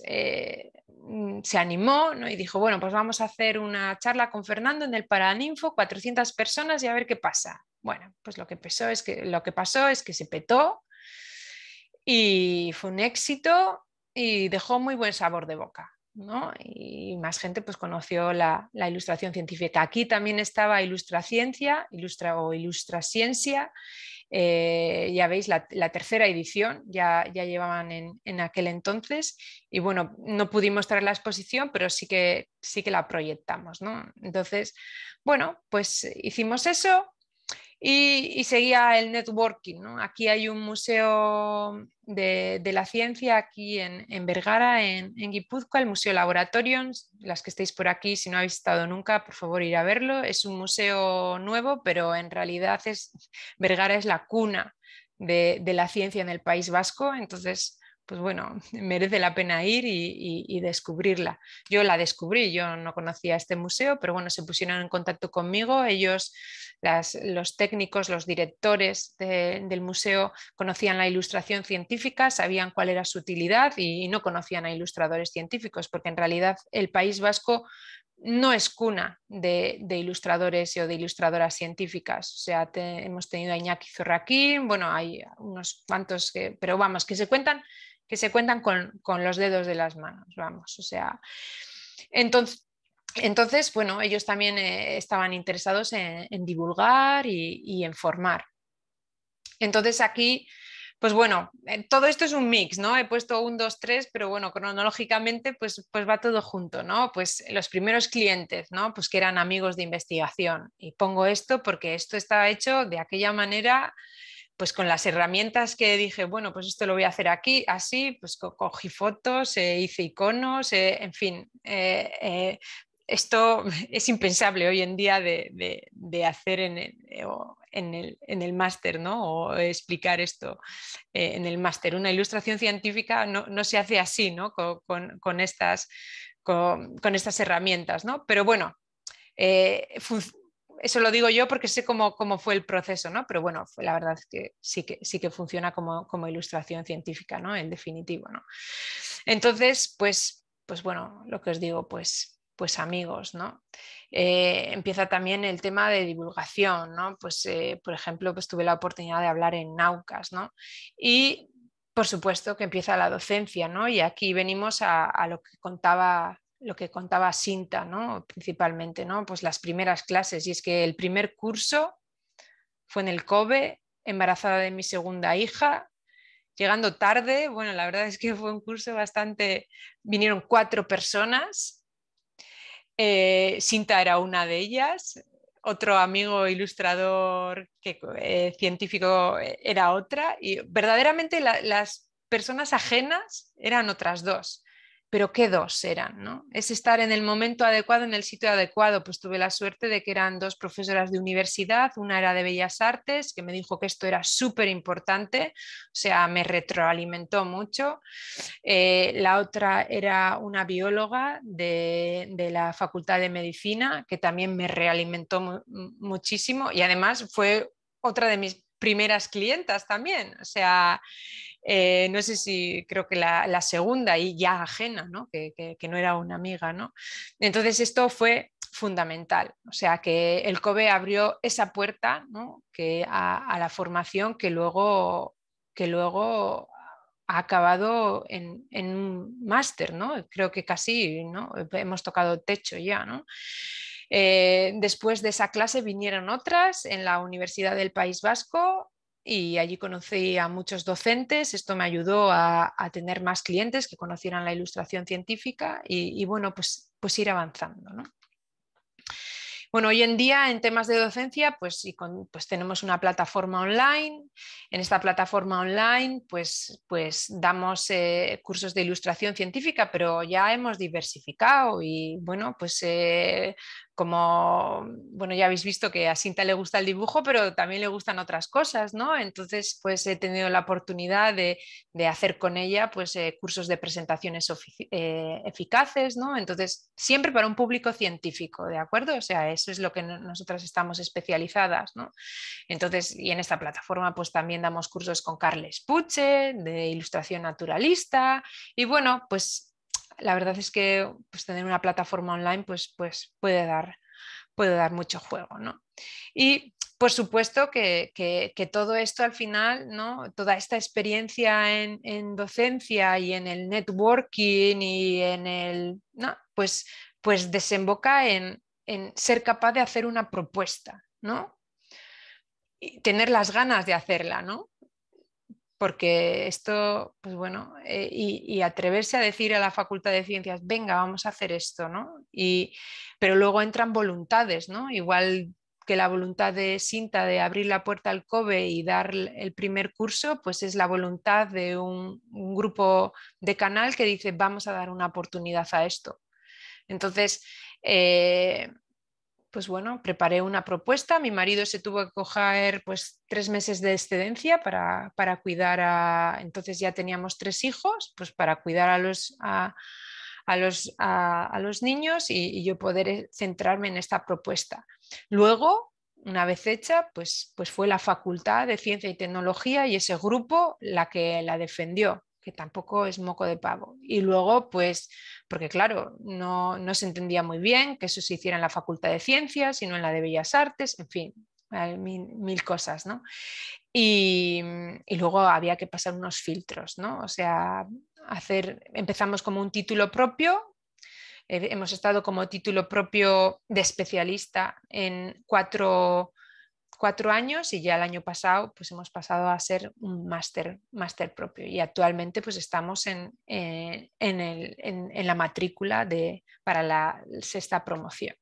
Speaker 2: se animó y dijo, bueno, pues vamos a hacer una charla con Fernando en el Paraninfo, 400 personas y a ver qué pasa. Bueno, pues lo que, es que, lo que pasó es que se petó y fue un éxito y dejó muy buen sabor de boca. ¿no? Y más gente pues, conoció la, ilustración científica. Aquí también estaba ciencia Ilustra o IlustraSciencia. Eh, ya veis, la, tercera edición ya, ya llevaban en, en, aquel entonces. Y bueno, no pudimos traer la exposición, pero sí que, sí que la proyectamos. ¿no? Entonces, bueno, pues hicimos eso. Y, seguía el networking. Aquí hay un museo de, la ciencia, aquí en, Vergara, en, en, Guipúzcoa, el Museo Laboratorium. Las que estéis por aquí, si no habéis estado nunca, por favor ir a verlo. Es un museo nuevo, pero en realidad es, Vergara es la cuna de, de la ciencia en el País Vasco. Entonces, pues bueno, <laughs> merece la pena ir y, descubrirla. Yo la descubrí, yo no conocía este museo, pero bueno, se pusieron en contacto conmigo. Ellos, los técnicos, los directores del museo conocían la ilustración científica, sabían cuál era su utilidad y, no conocían a ilustradores científicos, porque en realidad el País Vasco no es cuna de, ilustradores o de ilustradoras científicas. O sea, hemos tenido a Iñaki Zorraquín, bueno, hay unos cuantos que, pero vamos, que se cuentan que se cuentan con, los dedos de las manos, vamos, o sea, entonces, entonces bueno, ellos también eh, estaban interesados en, divulgar y, en formar. Entonces aquí, pues bueno, eh, todo esto es un mix, ¿no? He puesto un, dos, tres, pero bueno, cronológicamente pues, pues va todo junto, ¿no? Pues los primeros clientes, ¿no? Pues que eran amigos de investigación. Y pongo esto porque esto estaba hecho de aquella manera pues con las herramientas que dije, bueno, pues esto lo voy a hacer aquí, así, pues cogí fotos, eh, hice iconos, eh, en fin, eh, esto <laughs> es impensable hoy en día de, hacer en el, máster, ¿no? O explicar esto en el máster. Una ilustración científica no, se hace así, ¿no? Con, estas, con, estas herramientas, ¿no? Pero bueno, eh, eso lo digo yo porque sé cómo, cómo fue el proceso, ¿no? Pero bueno, la verdad es que sí que, sí que funciona como, como ilustración científica, ¿no? En definitivo, Entonces, pues, pues bueno, lo que os digo, pues, pues amigos, ¿no? Eh, empieza también el tema de divulgación, ¿no? Pues, eh, por ejemplo, pues tuve la oportunidad de hablar en Naucas, ¿no? Y por supuesto que empieza la docencia, Y aquí venimos a lo que contaba lo que contaba Sinta, ¿no? principalmente, ¿no? pues las primeras clases. Y es que el primer curso fue en el COBE, embarazada de mi segunda hija, llegando tarde. Bueno, la verdad es que fue un curso bastante... Vinieron cuatro personas. Eh, Sinta era una de ellas. Otro amigo ilustrador que, eh, científico eh, era otra. Y verdaderamente las personas ajenas eran otras dos pero qué dos eran, ¿no? Es estar en el momento adecuado, en el sitio adecuado. Pues tuve la suerte de que eran dos profesoras de universidad, una era de Bellas Artes, que me dijo que esto era súper importante, o sea, me retroalimentó mucho. Eh, la otra era una bióloga de, la Facultad de Medicina, que también me realimentó muchísimo y además fue otra de mis primeras clientas también, o sea... Eh, no sé si creo que la, segunda y ya ajena, ¿no? Que, no era una amiga. ¿no? Entonces esto fue fundamental, o sea que el COBE abrió esa puerta que a, la formación que luego, que luego ha acabado en, un máster, creo que casi hemos tocado techo ya. ¿no? Eh, después de esa clase vinieron otras en la Universidad del País Vasco, y allí conocí a muchos docentes. Esto me ayudó a, tener más clientes que conocieran la ilustración científica y, bueno, pues, pues, ir avanzando. Bueno, hoy en día en temas de docencia, pues, pues, tenemos una plataforma online. En esta plataforma online, pues, pues damos eh, cursos de ilustración científica, pero ya hemos diversificado y bueno, pues eh, como, bueno, ya habéis visto que a Cinta le gusta el dibujo, pero también le gustan otras cosas, ¿no? Entonces, pues he tenido la oportunidad de, hacer con ella, pues, eh, cursos de presentaciones eh, eficaces, ¿no? Entonces, siempre para un público científico, ¿de acuerdo? O sea, eso es lo que nosotras estamos especializadas, ¿no? Entonces, y en esta plataforma, pues también damos cursos con Carles Puche, de ilustración naturalista, y bueno, pues la verdad es que pues, tener una plataforma online pues, pues puede, dar, mucho juego. ¿no? Y por supuesto que, todo esto al final, ¿no? toda esta experiencia en, docencia y en el networking y en el, pues, pues, desemboca en, ser capaz de hacer una propuesta, ¿no? Y tener las ganas de hacerla, ¿no? porque esto, pues bueno, eh, y, atreverse a decir a la Facultad de Ciencias, venga, vamos a hacer esto, ¿no? Y, pero luego entran voluntades, ¿no? Igual que la voluntad de Sinta de abrir la puerta al COBE y dar el primer curso, pues es la voluntad de un, grupo de canal que dice, vamos a dar una oportunidad a esto. Entonces, eh, pues bueno, preparé una propuesta. Mi marido se tuvo que coger pues tres meses de excedencia para, para cuidar a, entonces ya teníamos tres hijos, pues para cuidar a los, los, a, los niños y, yo poder eh, centrarme en esta propuesta. Luego, una vez hecha, pues, pues fue la Facultad de Ciencia y Tecnología y ese grupo la que la defendió que tampoco es moco de pavo. Y luego, pues, porque claro, no, no se entendía muy bien que eso se hiciera en la Facultad de Ciencias y no en la de Bellas Artes, en fin, Mil, cosas, ¿no? Y, y, luego había que pasar unos filtros, ¿no? O sea, hacer, empezamos como un título propio, eh, hemos estado como título propio de especialista en cuatro cuatro años y ya el año pasado pues hemos pasado a ser un máster, máster propio y actualmente pues estamos en, eh, en, el, en, en la matrícula de, para la sexta promoción.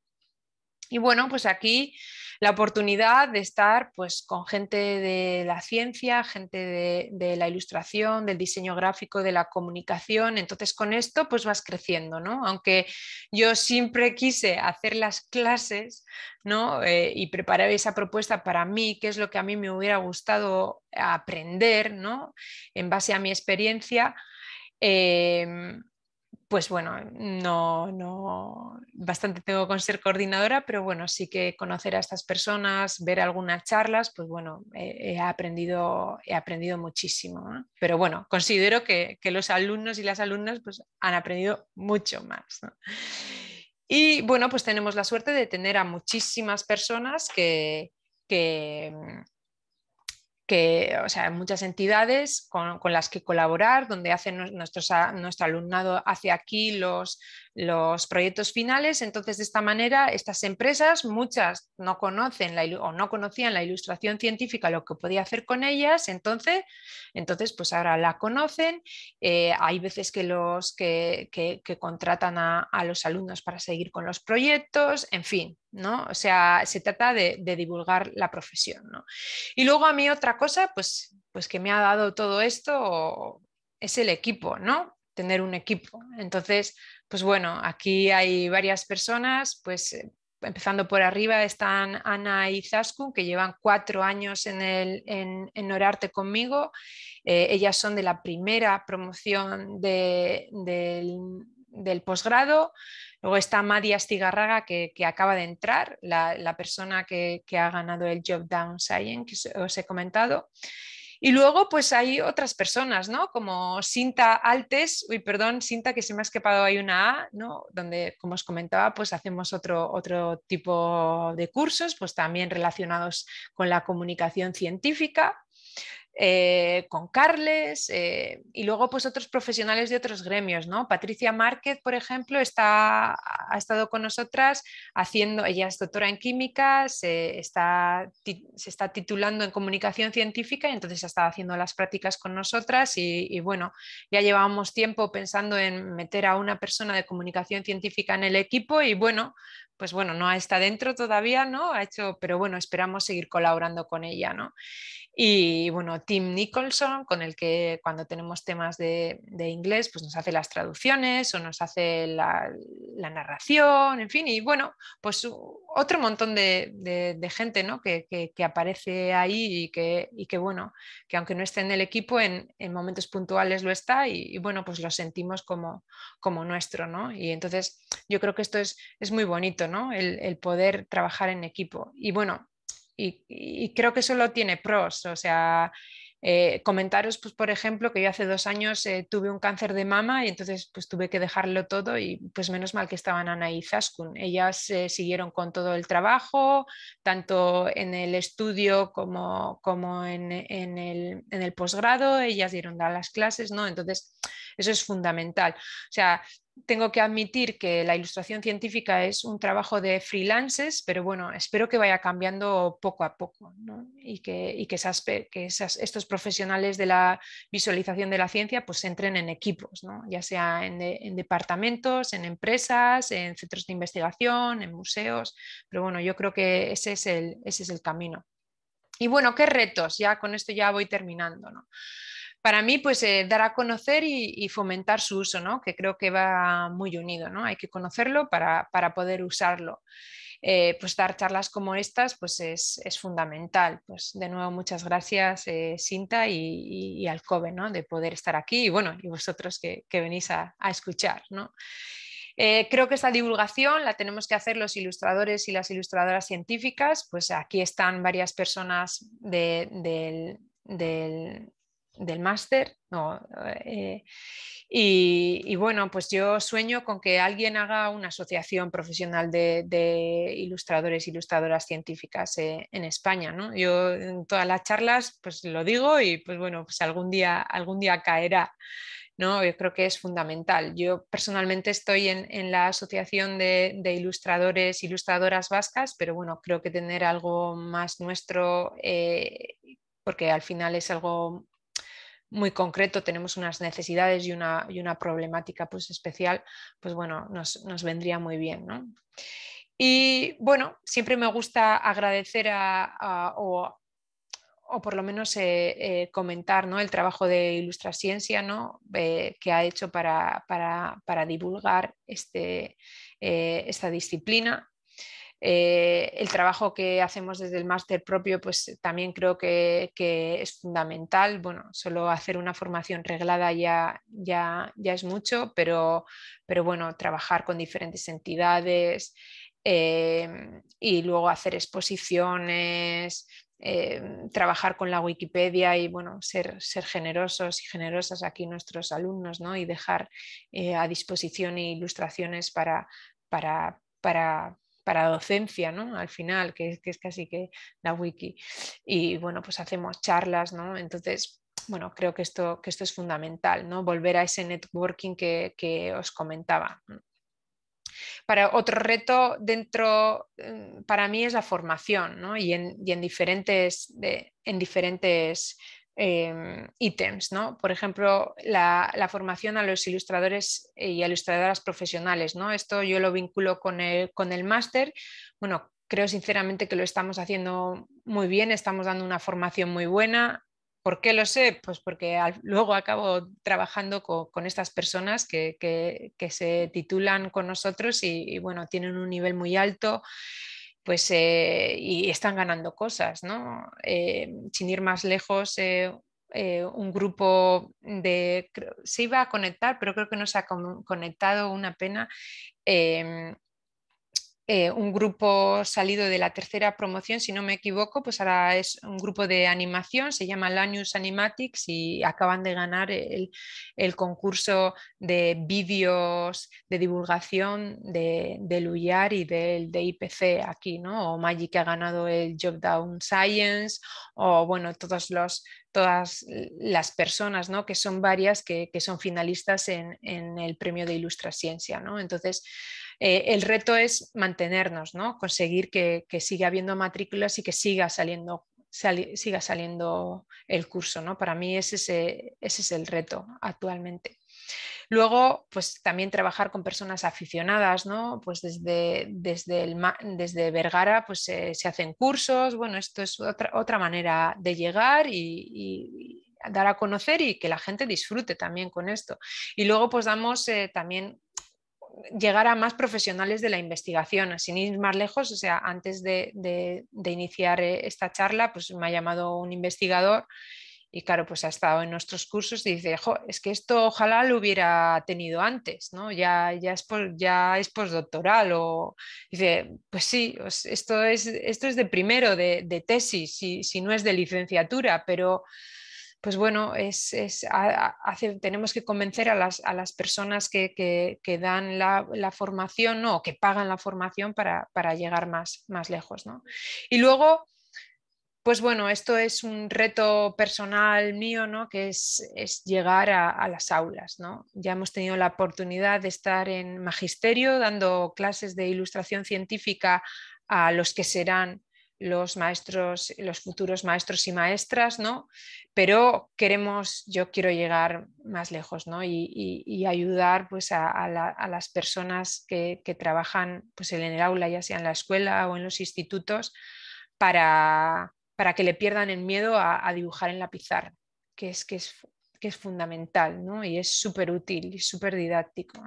Speaker 2: Y bueno, pues aquí la oportunidad de estar pues, con gente de la ciencia, gente de, la ilustración, del diseño gráfico, de la comunicación. Entonces, con esto pues vas creciendo, ¿no? Aunque yo siempre quise hacer las clases ¿no? Eh, y preparar esa propuesta para mí, que es lo que a mí me hubiera gustado aprender, ¿no? En base a mi experiencia. Em, pues bueno, no, no, bastante tengo con ser coordinadora, pero bueno, sí que conocer a estas personas, ver algunas charlas, pues bueno, he, aprendido, he aprendido muchísimo. Pero bueno, considero que, los alumnos y las alumnas pues, han aprendido mucho más. Y bueno, pues tenemos la suerte de tener a muchísimas personas que que, o sea, muchas entidades con, las que colaborar, donde hacen nuestro alumnado hace aquí los, proyectos finales. Entonces, de esta manera, estas empresas, muchas no conocen la, o no conocían la ilustración científica, lo que podía hacer con ellas, entonces, entonces pues ahora la conocen. Eh, hay veces que los que, que, contratan a los alumnos para seguir con los proyectos, en fin, ¿no? O sea, se trata de, divulgar la profesión, Y luego a mí otra cosa, pues, pues que me ha dado todo esto es el equipo, ¿no? Tener un equipo. Entonces, pues bueno, aquí hay varias personas, pues eh, empezando por arriba están Ana y Zascu, que llevan cuatro años en, el, en, conmigo. Eh, ellas son de la primera promoción del del posgrado. Luego está Madia Astigarraga, que, que, acaba de entrar, la, persona que, ha ganado el Job Down Science que os he comentado. Y luego, pues hay otras personas, ¿no? Como Cinta Altes, uy, perdón, Cinta, que se me ha escapado hay una A, ¿no? Donde, como os comentaba, pues hacemos otro, otro tipo de cursos, pues también relacionados con la comunicación científica. Eh, con Carles eh, y luego pues otros profesionales de otros gremios, ¿no? Patricia Márquez, por ejemplo, está, ha estado con nosotras haciendo, ella es doctora en química, se está, se está titulando en comunicación científica, y entonces ha estado haciendo las prácticas con nosotras y, y bueno, ya llevábamos tiempo pensando en meter a una persona de comunicación científica en el equipo y bueno, pues bueno, no está dentro todavía, ¿no? Ha hecho, pero bueno, esperamos seguir colaborando con ella, ¿no? Y bueno, Tim Nicholson, con el que cuando tenemos temas de, inglés, pues nos hace las traducciones o nos hace la, narración, en fin, y bueno, pues otro montón de, gente, ¿no? Que, aparece ahí y que, bueno, que aunque no esté en el equipo, en, momentos puntuales lo está y, bueno, pues lo sentimos como, como nuestro, ¿no? Y entonces yo creo que esto es, es muy bonito el, poder trabajar en equipo. Y bueno, y, creo que eso lo tiene pros, o sea, eh, comentaros, pues, por ejemplo, que yo hace dos años eh, tuve un cáncer de mama y entonces pues, tuve que dejarlo todo y pues menos mal que estaban Ana y Zaskun. Ellas eh, siguieron con todo el trabajo, tanto en el estudio como, como en, el, en el posgrado, ellas dieron las clases, ¿no? Entonces, eso es fundamental. O sea, tengo que admitir que la ilustración científica es un trabajo de freelancers, pero bueno, espero que vaya cambiando poco a poco y que, que, estos profesionales de la visualización de la ciencia pues entren en equipos, ya sea en, departamentos, en empresas, en centros de investigación, en museos, pero bueno, yo creo que ese es el, camino. Y bueno, ¿qué retos? Ya con esto ya voy terminando para mí, pues eh, dar a conocer y, fomentar su uso, ¿no? que creo que va muy unido, ¿no? hay que conocerlo para, poder usarlo. Eh, pues dar charlas como estas pues es, fundamental. Pues de nuevo, muchas gracias, eh, Cinta Sinta y, y, al COBE, ¿no? de poder estar aquí y bueno, y vosotros que, venís a, escuchar. ¿no? creo que esta divulgación la tenemos que hacer los ilustradores y las ilustradoras científicas, pues aquí están varias personas del del máster. No, eh, y, bueno, pues yo sueño con que alguien haga una asociación profesional de, ilustradores e ilustradoras científicas eh, en España. ¿no? Yo en todas las charlas pues lo digo y pues bueno, pues algún día, algún día caerá. ¿no? Yo creo que es fundamental. Yo personalmente estoy en, la Asociación de, ilustradores Ilustradores, Ilustradoras Vascas, pero bueno, creo que tener algo más nuestro, eh, porque al final es algo muy concreto, tenemos unas necesidades y una, y una problemática pues, especial, pues bueno, nos, vendría muy bien. ¿no? Y bueno, siempre me gusta agradecer a, o, por lo menos eh, eh, comentar ¿no? el trabajo de Ilustra Ciencia ¿no? Eh, que ha hecho para, divulgar este, esta disciplina eh, el trabajo que hacemos desde el máster propio, pues eh, también creo que, es fundamental. Bueno, solo hacer una formación reglada ya, ya, ya es mucho, pero, pero bueno, trabajar con diferentes entidades. Em, y luego hacer exposiciones, em, trabajar con la Wikipedia y bueno, ser, ser, generosos y generosas aquí nuestros alumnos ¿no? y dejar eh, a disposición ilustraciones para, para, para docencia, ¿no? Al final, que es, casi que la wiki. Y bueno, pues hacemos charlas, ¿no? Entonces, bueno, creo que esto, que esto es fundamental, ¿no? Volver a ese networking que, os comentaba. Para otro reto dentro, mm, para mí es la formación, ¿no? Y en, diferentes, de, en diferentes Em, ítems, ¿no? Por ejemplo, la, formación a los ilustradores eh, y ilustradoras profesionales, ¿no? Esto yo lo vinculo con el, con el máster. Bueno, creo sinceramente que lo estamos haciendo muy bien, estamos dando una formación muy buena. ¿Por qué lo sé? Pues porque luego acabo trabajando con, estas personas que, que, se titulan con nosotros y, y bueno, tienen un nivel muy alto pues, eh, y están ganando cosas. ¿no? Eh, sin ir más lejos, eh, un grupo de... Se iba a conectar, pero creo que no se ha conectado, una pena. Em, eh, un grupo salido de la tercera promoción, si no me equivoco, pues ahora es un grupo de animación, se llama Lanius Animatics y acaban de ganar el, concurso de vídeos de divulgación de, del UIAR y del de IPC aquí, ¿no? O Magic ha ganado el Job Down Science, o bueno, todas las personas, ¿no? que son varias que, son finalistas en, en, el premio de Ilustra Ciencia. ¿no? Entonces, eh, el reto es mantenernos, ¿no? conseguir que, siga habiendo matrículas y que siga saliendo, siga saliendo el curso. ¿no? Para mí ese, es el reto actualmente. Luego, pues también trabajar con personas aficionadas, ¿no? Pues desde, desde, el, desde Vergara pues, se hacen cursos, bueno, esto es otra, otra manera de llegar y, dar a conocer y que la gente disfrute también con esto. Y luego pues damos eh, también llegar a más profesionales de la investigación. Sin ir más lejos, o sea, antes de, iniciar eh, esta charla, pues me ha llamado un investigador y claro, pues ha estado en nuestros cursos y dice, es que esto ojalá lo hubiera tenido antes, ¿no? Ya, ya, es, ya es postdoctoral o dice, pues sí, esto es, esto es de primero, de, tesis, si, si no es de licenciatura, pero pues bueno, es, tenemos que convencer a las, personas que, dan la, formación ¿no? o que pagan la formación para, llegar más, más lejos. ¿no? Y luego, pues bueno, esto es un reto personal mío, ¿no? Que es, llegar a, a, las aulas, ¿no? Ya hemos tenido la oportunidad de estar en magisterio dando clases de ilustración científica a los que serán los maestros, los futuros maestros y maestras, ¿no? Pero queremos, yo quiero llegar más lejos, ¿no? Y, ayudar pues, a, las personas que, trabajan pues, en el aula, ya sea en la escuela o en los institutos, para, para que le pierdan el miedo a, dibujar en la pizarra, que es, que es, que es fundamental, ¿no? Y es súper útil y súper didáctico.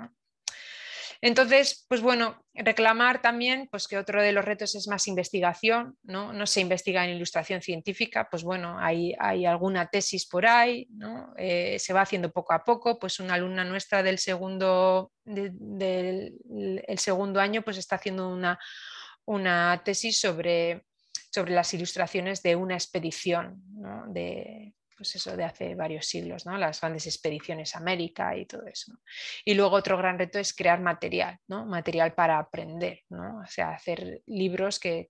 Speaker 2: Entonces, pues bueno, reclamar también pues que otro de los retos es más investigación, ¿no? No se investiga en ilustración científica, pues bueno, hay, hay alguna tesis por ahí, ¿no? Eh, se va haciendo poco a poco, pues una alumna nuestra del segundo, del segundo año pues está haciendo una, tesis sobre, sobre las ilustraciones de una expedición ¿no? de, pues eso de hace varios siglos, las grandes expediciones a América y todo eso. Y luego otro gran reto es crear material, material para aprender, o sea, hacer libros que,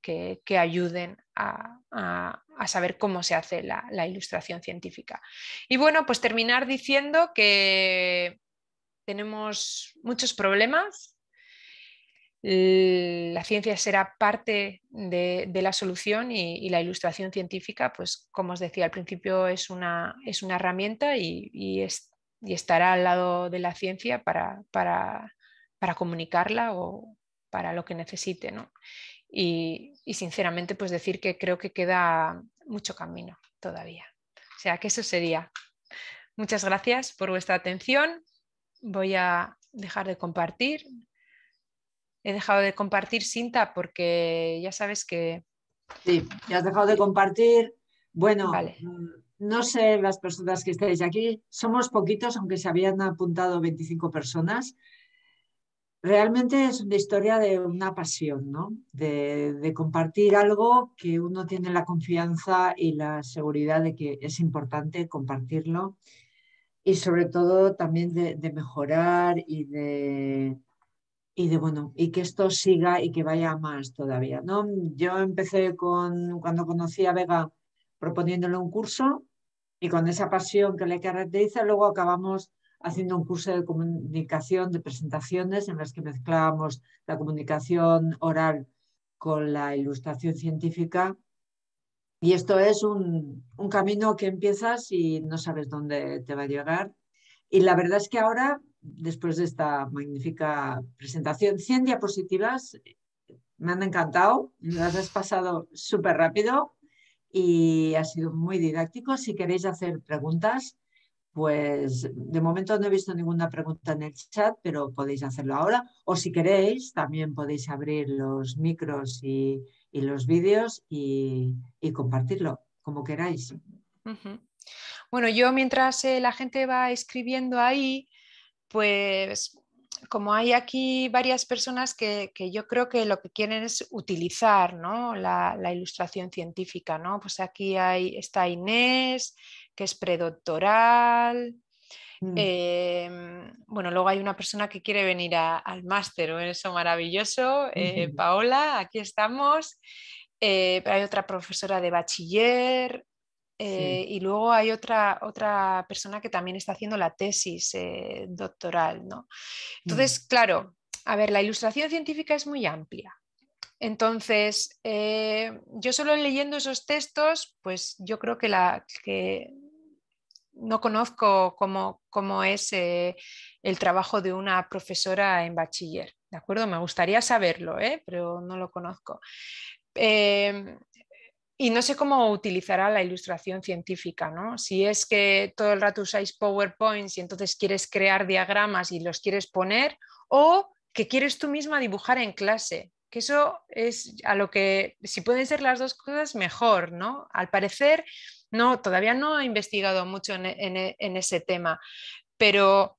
Speaker 2: ayuden a, saber cómo se hace la ilustración científica. Y bueno, pues terminar diciendo que tenemos muchos problemas, la ciencia será parte de, la solución y, la ilustración científica, pues como os decía al principio, es una, es una herramienta y, estará al lado de la ciencia para, comunicarla o para lo que necesite. Y, sinceramente, pues decir que creo que queda mucho camino todavía. O sea, que eso sería. Muchas gracias por vuestra atención. Voy a dejar de compartir he dejado de compartir cinta porque ya sabes que...
Speaker 1: Sí, ya has dejado de compartir. Bueno, vale. Mm, no sé las personas que estáis aquí, somos poquitos, aunque se habían apuntado 25 personas. Realmente es una historia de una pasión, ¿no? De, compartir algo que uno tiene la confianza y la seguridad de que es importante compartirlo y sobre todo también de mejorar y de y bueno, y que esto siga y que vaya más todavía. ¿no? Yo empecé con, cuando conocí a Vega proponiéndole un curso y con esa pasión que le caracteriza, luego acabamos haciendo un curso de comunicación, de presentaciones, en las que mezclábamos la comunicación oral con la ilustración científica. Y esto es un, un camino que empiezas y no sabes dónde te va a llegar. Y la verdad es que ahora después de esta magnífica presentación. 100 diapositivas, me han encantado, las has pasado súper rápido y ha sido muy didáctico. Si queréis hacer preguntas, pues de momento no he visto ninguna pregunta en el chat, pero podéis hacerlo ahora. O si queréis, también podéis abrir los micros y, los vídeos y, compartirlo, como queráis.
Speaker 2: Bueno, yo mientras eh, la gente va escribiendo ahí, pues como hay aquí varias personas que, yo creo que lo que quieren es utilizar ¿no? la, ilustración científica, ¿no? Pues aquí hay, está Inés, que es predoctoral. Mm. Em, bueno, luego hay una persona que quiere venir al máster, eso maravilloso. Eh, <laughs> Paola, aquí estamos. Eh, hay otra profesora de bachiller, eh, y luego hay otra, otra persona que también está haciendo la tesis eh, doctoral, ¿no? Mm. Entonces, claro, a ver, la ilustración científica es muy amplia. Entonces, eh, yo solo leyendo esos textos, pues yo creo que, la, que no conozco cómo, cómo es el trabajo de una profesora en bachiller. ¿De acuerdo? Me gustaría saberlo, ¿eh? pero no lo conozco. Eh, y no sé cómo utilizará la ilustración científica, ¿no? Si es que todo el rato usáis PowerPoints y entonces quieres crear diagramas y los quieres poner, o que quieres tú misma dibujar en clase, que eso es a lo que, si pueden ser las dos cosas, mejor, ¿no? Al parecer, no, todavía no he investigado mucho en, e, e, ese tema, pero,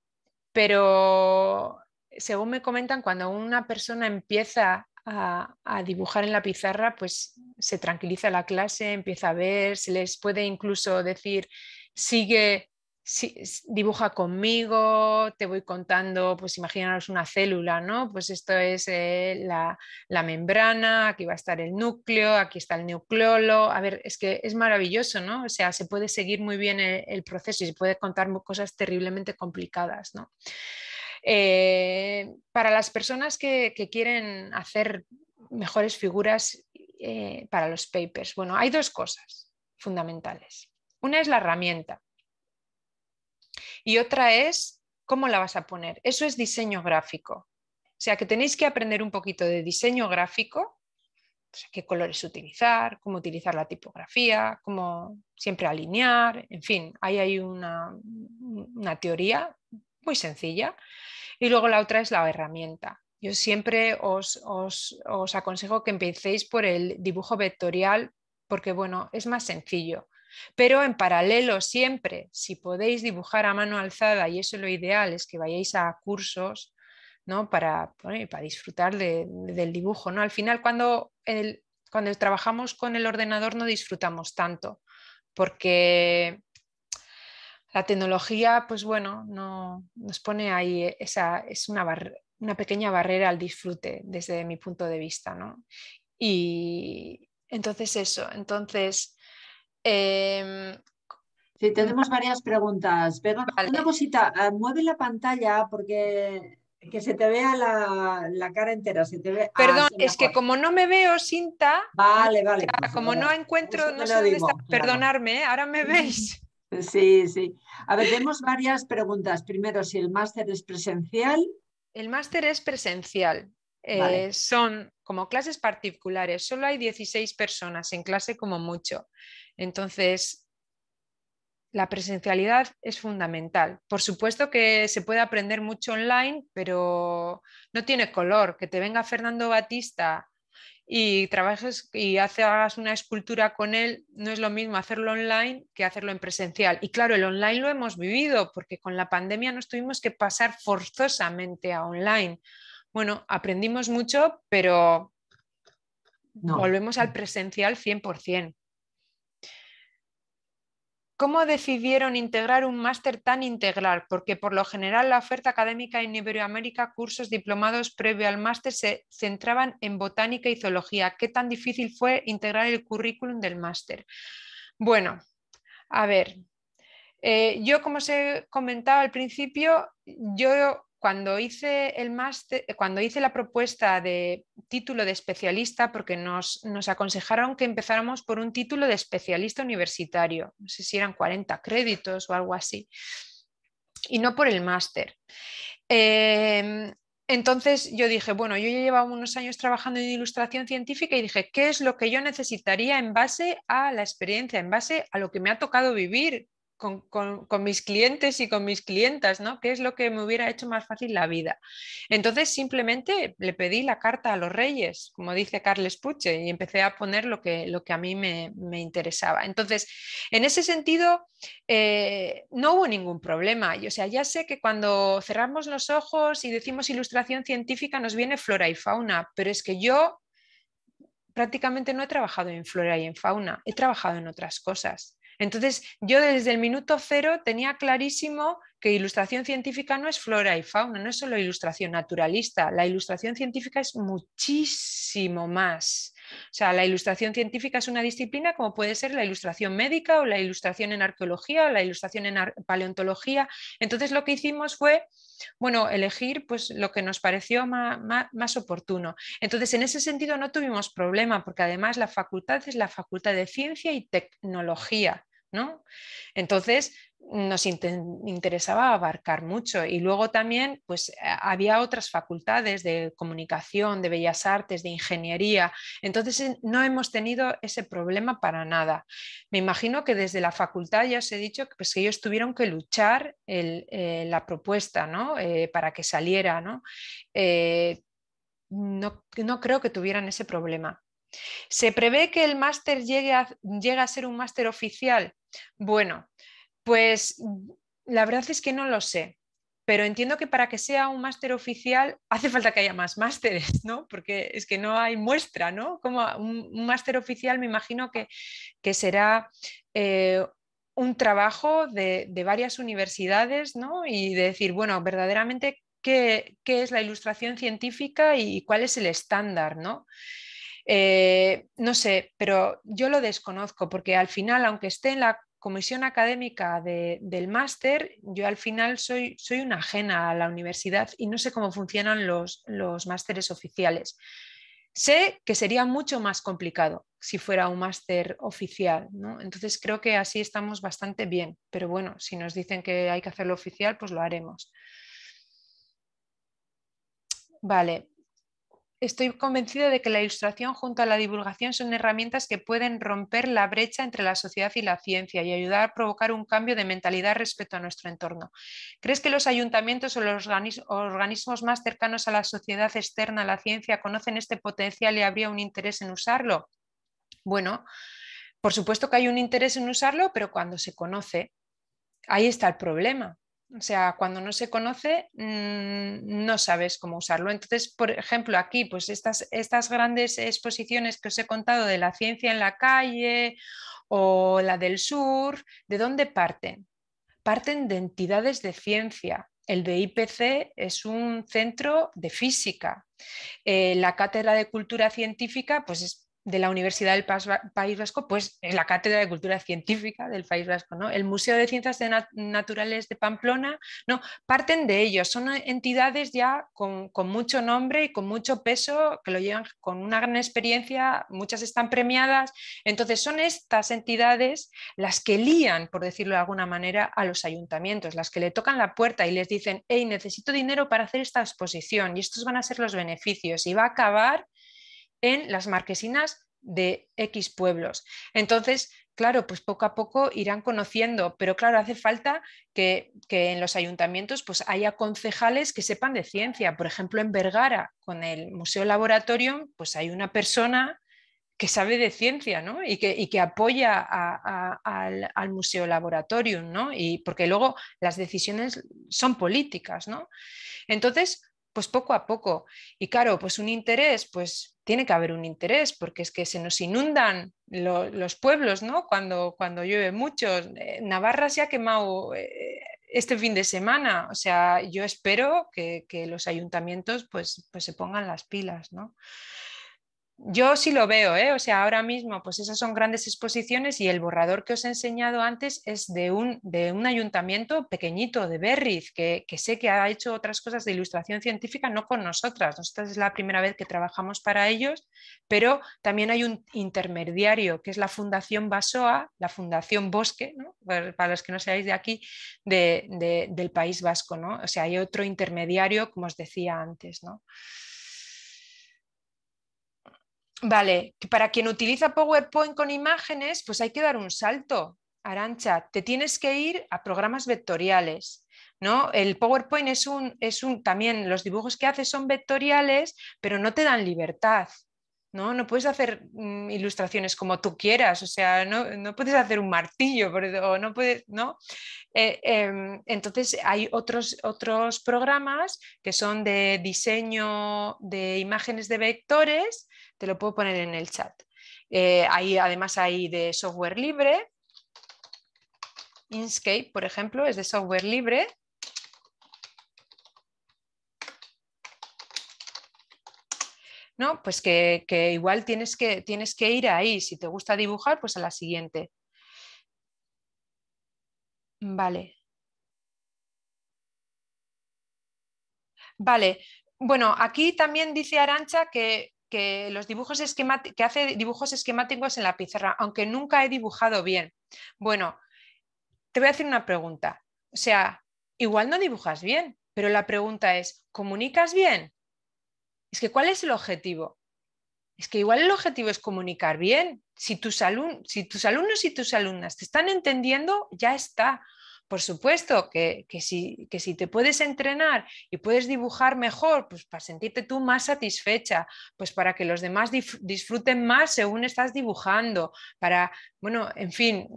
Speaker 2: pero según me comentan, cuando una persona empieza a, dibujar en la pizarra, pues se tranquiliza la clase, empieza a ver, se les puede incluso decir, sigue, si, dibuja conmigo, te voy contando, pues imaginaros una célula, ¿no? Pues esto es eh, la, membrana, aquí va a estar el núcleo, aquí está el nucleolo, a ver, es que es maravilloso, ¿no? O sea, se puede seguir muy bien el, eh, el proceso y se puede contar cosas terriblemente complicadas, ¿no? Eh, para las personas que, quieren hacer mejores figuras eh, para los papers, bueno, hay dos cosas fundamentales. Una es la herramienta y otra es cómo la vas a poner. Eso es diseño gráfico. O sea que tenéis que aprender un poquito de diseño gráfico qué colores utilizar, cómo utilizar la tipografía, cómo siempre alinear, en fin, ahí hay una teoría muy sencilla. Y luego la otra es la herramienta. Yo siempre os, aconsejo que empecéis por el dibujo vectorial porque, bueno, es más sencillo. Pero en paralelo siempre, si podéis dibujar a mano alzada, y eso lo ideal es que vayáis a cursos ¿no? para, para disfrutar del dibujo. ¿no? Al final, cuando, cuando trabajamos con el ordenador no disfrutamos tanto, porque la tecnología, pues bueno, no, nos pone ahí esa, es una, una pequeña barrera al disfrute desde mi punto de vista, ¿no?
Speaker 1: Y entonces eso, entonces... Em, sí, tenemos varias preguntas. Una cosita, ah, mueve la pantalla porque que se te vea la, cara entera, ah, Perdón, es que como no me veo cinta, vale, vale, pues como no encuentro, no sé perdonarme, ¿eh? ahora me <laughs> veis. Sí, sí. A ver, tenemos varias preguntas. Primero, si el máster es presencial. El máster es presencial. Eh, son como clases
Speaker 2: particulares, solo hay 16 personas en clase como mucho. Entonces, la presencialidad es fundamental. Por supuesto que se puede aprender mucho online, pero no tiene color. Que te venga Fernando Batista y trabajes y hagas una escultura con él, no es lo mismo hacerlo online que hacerlo en presencial. Y claro, el online lo hemos vivido porque con la pandemia nos tuvimos que pasar forzosamente a online. Bueno, aprendimos mucho, pero no. volvemos al presencial 100%. ¿Cómo decidieron integrar un máster tan integral? Porque por lo general la oferta académica en Iberoamérica, cursos diplomados previo al máster se centraban en botánica y zoología. ¿Qué tan difícil fue integrar el currículum del máster? Bueno, a ver, eh, yo como os he comentado al principio, yo cuando hice el máster, eh, cuando hice la propuesta de título de especialista, porque nos, aconsejaron que empezáramos por un título de especialista universitario, no sé si eran 40 créditos o algo así, y no por el máster. Em, entonces yo dije, bueno, yo ya llevaba unos años trabajando en ilustración científica y dije, ¿qué es lo que yo necesitaría en base a la experiencia, en base a lo que me ha tocado vivir con, mis clientes y con mis clientas, ¿no? ¿Qué es lo que me hubiera hecho más fácil la vida? Entonces simplemente le pedí la carta a los reyes, como dice Carles Puche, y empecé a poner lo que, lo que a mí me, interesaba. Entonces, en ese sentido, eh, no hubo ningún problema. Y, o sea, ya sé que cuando cerramos los ojos y decimos ilustración científica nos viene flora y fauna, pero es que yo prácticamente no he trabajado en flora y en fauna, he trabajado en otras cosas. Entonces, yo desde el minuto cero tenía clarísimo que ilustración científica no es flora y fauna, no es solo ilustración naturalista, la ilustración científica es muchísimo más. O sea, la ilustración científica es una disciplina como puede ser la ilustración médica o la ilustración en arqueología o la ilustración en paleontología. Entonces lo que hicimos fue, bueno, elegir pues, lo que nos pareció más, más, oportuno. Entonces en ese sentido no tuvimos problema porque además la facultad es la facultad de ciencia y tecnología. Entonces nos interesaba abarcar mucho y luego también pues había otras facultades de comunicación, de bellas artes, de ingeniería, entonces eh, no hemos tenido ese problema para nada. Me imagino que desde la facultad ya os he dicho que, pues, ellos tuvieron que luchar eh, la propuesta ¿no? Eh, para que saliera, no, no creo que tuvieran ese problema. ¿Se prevé que el máster llegue a, a ser un máster oficial? Bueno, pues la verdad es que no lo sé pero entiendo que para que sea un máster oficial <laughs> hace falta que haya más másteres, ¿no? Porque es que no hay muestra, ¿no? Como un, máster oficial me imagino que, será eh, un trabajo de, varias universidades, ¿no? Y de decir, bueno, verdaderamente, ¿qué, qué es la ilustración científica y cuál es el estándar, ¿no? Eh, no sé, pero yo lo desconozco porque al final, aunque esté en la comisión académica del máster, yo al final soy, soy, una ajena a la universidad y no sé cómo funcionan los, los másteres oficiales. Sé que sería mucho más complicado si fuera un máster oficial, ¿no? Entonces creo que así estamos bastante bien, pero bueno, si nos dicen que hay que hacerlo oficial, pues lo haremos. Vale, estoy convencida de que la ilustración junto a la divulgación son herramientas que pueden romper la brecha entre la sociedad y la ciencia y ayudar a provocar un cambio de mentalidad respecto a nuestro entorno. ¿Crees que los ayuntamientos o los organismos más cercanos a la sociedad externa, a la ciencia, conocen este potencial y habría un interés en usarlo? Bueno, por supuesto que hay un interés en usarlo, pero cuando se conoce, ahí está el problema. O sea, cuando no se conoce, mm, no sabes cómo usarlo. Entonces, por ejemplo, aquí, pues estas, estas grandes exposiciones que os he contado de la ciencia en la calle o la del sur, ¿de dónde parten? Parten de entidades de ciencia. El de IPC es un centro de física. Eh, la Cátedra de Cultura Científica, pues es de la Universidad del País Vasco, pues la Cátedra de Cultura Científica del País Vasco, ¿no? el Museo de Ciencias Naturales de Pamplona, no, parten de ellos, son entidades ya con, con, mucho nombre y con mucho peso, que lo llevan con una gran experiencia, muchas están premiadas, entonces son estas entidades las que lían, por decirlo de alguna manera, a los ayuntamientos, las que le tocan la puerta y les dicen, hey, necesito dinero para hacer esta exposición y estos van a ser los beneficios y va a acabar en las marquesinas de X pueblos. Entonces, claro, pues poco a poco irán conociendo, pero claro, hace falta que, en los ayuntamientos pues haya concejales que sepan de ciencia. Por ejemplo, en Vergara, con el Museo Laboratorium, pues hay una persona que sabe de ciencia ¿no? y, que, apoya al, Museo Laboratorium, ¿no? y porque luego las decisiones son políticas. ¿no? Entonces, pues poco a poco. Y claro, pues un interés, pues tiene que haber un interés, porque es que se nos inundan los pueblos, ¿no? Cuando, cuando llueve mucho. Eh, Navarra se ha quemado eh, este fin de semana. O sea, yo espero que, que los ayuntamientos pues, pues se pongan las pilas, ¿no? Yo sí lo veo, ¿eh? o sea, ahora mismo, pues esas son grandes exposiciones y el borrador que os he enseñado antes es de un, de un ayuntamiento pequeñito, de Berriz, que, sé que ha hecho otras cosas de ilustración científica, no con nosotras, nosotras es la primera vez que trabajamos para ellos, pero también hay un intermediario que es la Fundación Basoa, la Fundación Bosque, para los que no seáis de aquí, del País Vasco, ¿no? o sea, hay otro intermediario, como os decía antes, ¿no? Vale, para quien utiliza PowerPoint con imágenes, pues hay que dar un salto. Arancha, te tienes que ir a programas vectoriales. ¿no? El PowerPoint es un, es un, también los dibujos que haces son vectoriales, pero no te dan libertad. ¿no? No puedes hacer mm, ilustraciones como tú quieras, o sea, no, no puedes hacer un martillo, no puedes, ¿no? Eh, em, entonces hay otros, otros programas que son de diseño de imágenes de vectores, te lo puedo poner en el chat. Eh, además hay de software libre, Inkscape, por ejemplo, es de software libre, ¿no? Pues que, igual tienes que, ir ahí. Si te gusta dibujar, pues a la siguiente. Vale. Vale. Bueno, aquí también dice Arancha que, que los dibujos que hace dibujos esquemáticos en la pizarra, aunque nunca he dibujado bien. Bueno, te voy a hacer una pregunta. O sea, igual no dibujas bien, pero la pregunta es, ¿comunicas bien? Es que, ¿cuál es el objetivo? Es que igual el objetivo es comunicar bien. Si tus, alumnos y tus alumnas te están entendiendo, ya está. Por supuesto que, si, que, si, te puedes entrenar y puedes dibujar mejor, pues para sentirte tú más satisfecha, pues para que los demás disfruten más según estás dibujando, para, bueno, en fin,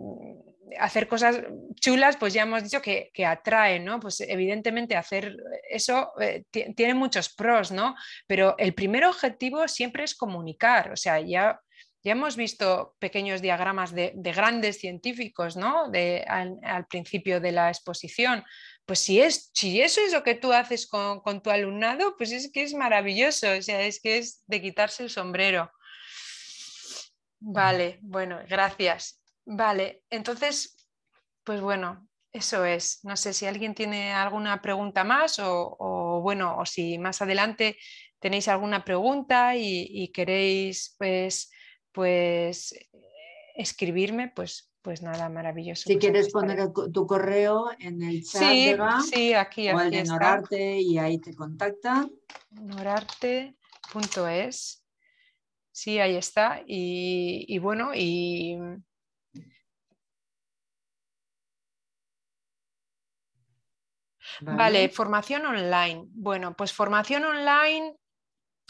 Speaker 2: hacer cosas chulas, pues ya hemos dicho que, que atraen, ¿no? Pues evidentemente hacer eso eh, tiene muchos pros, ¿no? Pero el primer objetivo siempre es comunicar, o sea, ya... Ya hemos visto pequeños diagramas de, grandes científicos ¿no? al, principio de la exposición. Pues si, es, si eso es lo que tú haces con, con tu alumnado, pues es que es maravilloso, o sea, es que es de quitarse el sombrero. Vale, bueno, gracias. Vale, entonces, pues bueno, eso es. No sé si alguien tiene alguna pregunta más o, bueno, o si más adelante tenéis alguna pregunta y, queréis pues, pues escribirme, pues, pues nada, maravilloso. Si pues, quieres poner
Speaker 1: tu correo en el chat, sí, aquí, de y ahí te
Speaker 2: contacta. Norarte.es. Sí, ahí está. y bueno, y Vale. formación online. Bueno, pues formación online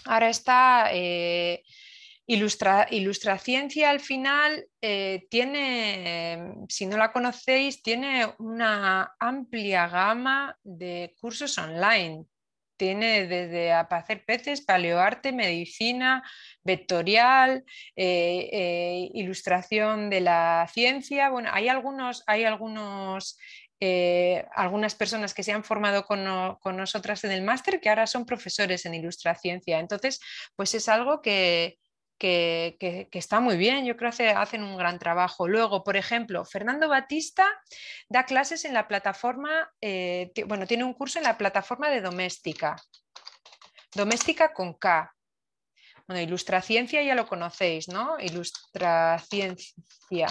Speaker 2: ahora está... Eh, ilustra, Ciencia al final eh, tiene, si no la conocéis, tiene una amplia gama de cursos online. Tiene desde hacer peces, paleoarte, medicina, vectorial, eh, ilustración de la ciencia. Bueno, hay algunos, hay algunos eh, algunas personas que se han formado con, nosotras en el máster que ahora son profesores en ilustraciencia. Entonces, pues es algo que, está muy bien, yo creo que hacen un gran trabajo. Luego, por ejemplo, Fernando Batista da clases en la plataforma, eh, bueno, tiene un curso en la plataforma de doméstica, doméstica con K. Bueno, Ilustraciencia ya lo conocéis, ¿no? Ilustraciencia.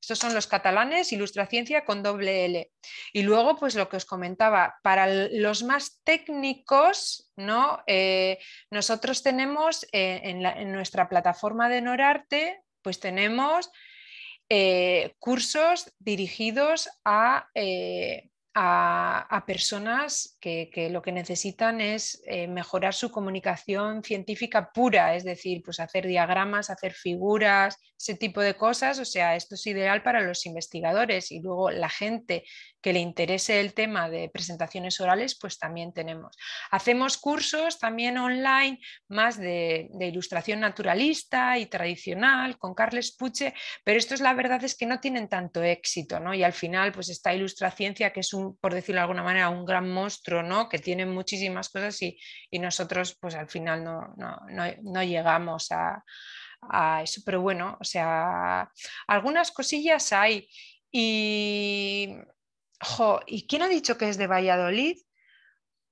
Speaker 2: Estos son los catalanes, Ilustraciencia con doble L. Y luego, pues lo que os comentaba, para los más técnicos, ¿no? Eh, nosotros tenemos eh, en, nuestra plataforma de Norarte, pues tenemos eh, cursos dirigidos a a, personas que, lo que necesitan es eh, mejorar su comunicación científica pura, es decir, pues hacer diagramas, hacer figuras, ese tipo de cosas. O sea, esto es ideal para los investigadores y luego la gente que le interese el tema de presentaciones orales, pues también tenemos. Hacemos cursos también online más de, ilustración naturalista y tradicional con Carles Puche, pero esto es la verdad es que no tienen tanto éxito, ¿no? Y al final, pues esta Ilustraciencia, que es un, por decirlo de alguna manera, un gran monstruo, ¿no? Que tiene muchísimas cosas y, nosotros, pues al final no, llegamos a, a eso, pero bueno, o sea, algunas cosillas hay y ¿y quién ha dicho que es de Valladolid?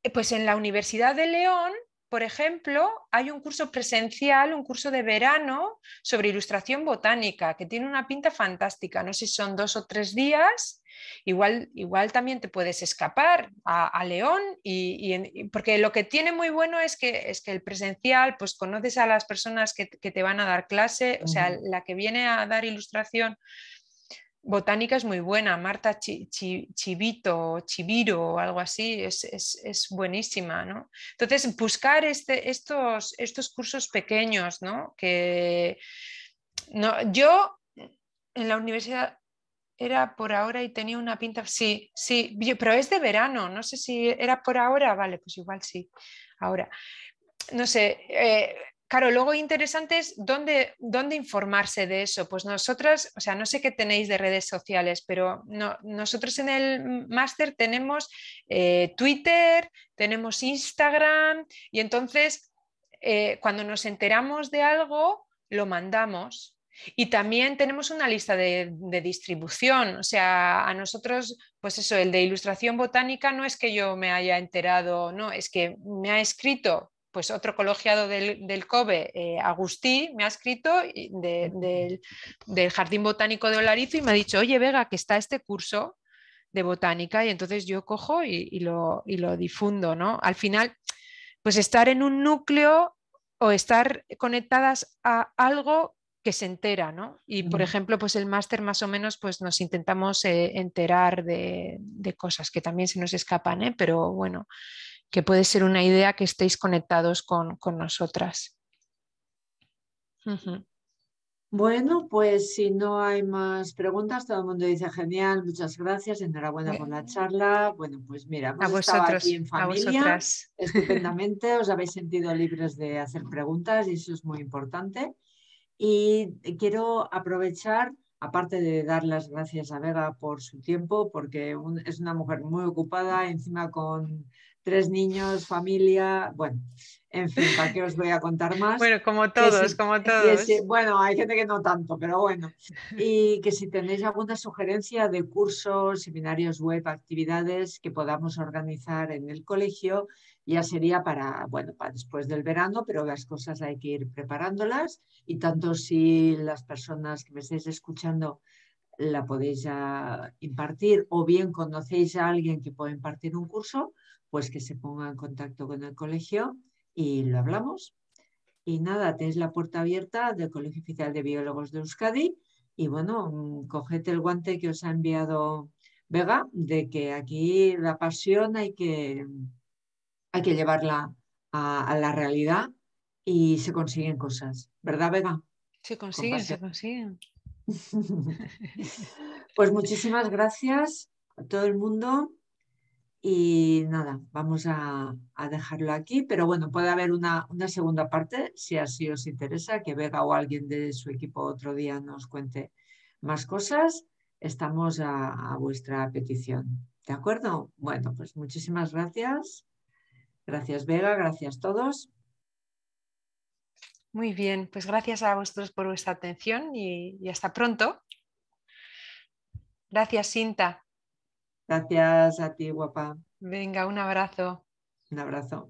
Speaker 2: Eh, pues en la Universidad de León, por ejemplo, hay un curso presencial, un curso de verano sobre ilustración botánica, que tiene una pinta fantástica. No sé si son dos o tres días. Igual, también te puedes escapar a, León, y, porque lo que tiene muy bueno es que, es que el presencial, pues conoces a las personas que, te van a dar clase, o sea, la que viene a dar ilustración botánica es muy buena, Marta Chivito o Chivito, Chiviro o algo así, es, buenísima, ¿no? Entonces, buscar este, estos, estos cursos pequeños, ¿no? Que no, yo en la universidad era por ahora y tenía una pinta, sí, sí, pero es de verano, no sé si era por ahora, vale, pues igual sí, ahora. No sé, eh, Claro, luego interesante es dónde, informarse de eso. Pues nosotras, o sea, no sé qué tenéis de redes sociales, pero nosotros en el máster tenemos eh, Twitter, tenemos Instagram y entonces eh, cuando nos enteramos de algo, lo mandamos. Y también tenemos una lista de, de, distribución, o sea, a nosotros, pues eso, el de ilustración botánica no es que yo me haya enterado, no, es que me ha escrito pues otro colegiado del, COBE, eh, Agustí, me ha escrito del, Jardín Botánico de Olarizo y me ha dicho, oye, Vega, que está este curso de botánica y entonces yo cojo y, lo, difundo, ¿no? Al final, pues estar en un núcleo o estar conectadas a algo que se entera, ¿no? Y por ejemplo, pues el máster más o menos pues nos intentamos eh, enterar de, cosas que también se nos escapan, ¿eh? Pero bueno, que puede ser una idea que estéis conectados con, nosotras.
Speaker 1: Bueno, pues si no hay más preguntas, todo el mundo dice genial, muchas gracias, enhorabuena por la charla. Bueno, pues mira, a vosotros, aquí en familia, estupendamente, os habéis sentido libres de hacer preguntas y eso es muy importante. Y quiero aprovechar, aparte de dar las gracias a Vega por su tiempo, porque es una mujer muy ocupada, encima con tres niños, familia, bueno, en fin, ¿para qué os voy a contar más?
Speaker 2: Bueno, como todos, como todos.
Speaker 1: bueno, hay gente que no tanto, pero bueno. Y que si tenéis alguna sugerencia de cursos, seminarios web, actividades que podamos organizar en el colegio, ya sería para, bueno, para después del verano, pero las cosas hay que ir preparándolas y tanto si las personas que me estáis escuchando la podéis ya impartir o bien conocéis a alguien que puede impartir un curso, pues que se ponga en contacto con el colegio y lo hablamos. Y nada, tenéis la puerta abierta del Colegio Oficial de Biólogos de Euskadi y bueno, mm, coged el guante que os ha enviado Vega de que aquí la pasión hay que, hay que llevarla a, a la realidad y se consiguen cosas, ¿verdad Vega? Se consiguen, se consiguen. <laughs> pues muchísimas gracias a todo el mundo y nada, vamos a, dejarlo aquí, pero bueno, puede haber una, segunda parte, si así os interesa, que Vega o alguien de su equipo otro día nos cuente más cosas. Estamos a, vuestra petición. ¿De acuerdo? Bueno, pues muchísimas gracias. Gracias Vega, gracias a todos.
Speaker 2: Muy bien, pues gracias a vosotros por vuestra atención y, y hasta pronto. Gracias, Cinta.
Speaker 1: Gracias a ti, guapa.
Speaker 2: Venga, un abrazo.
Speaker 1: Un abrazo.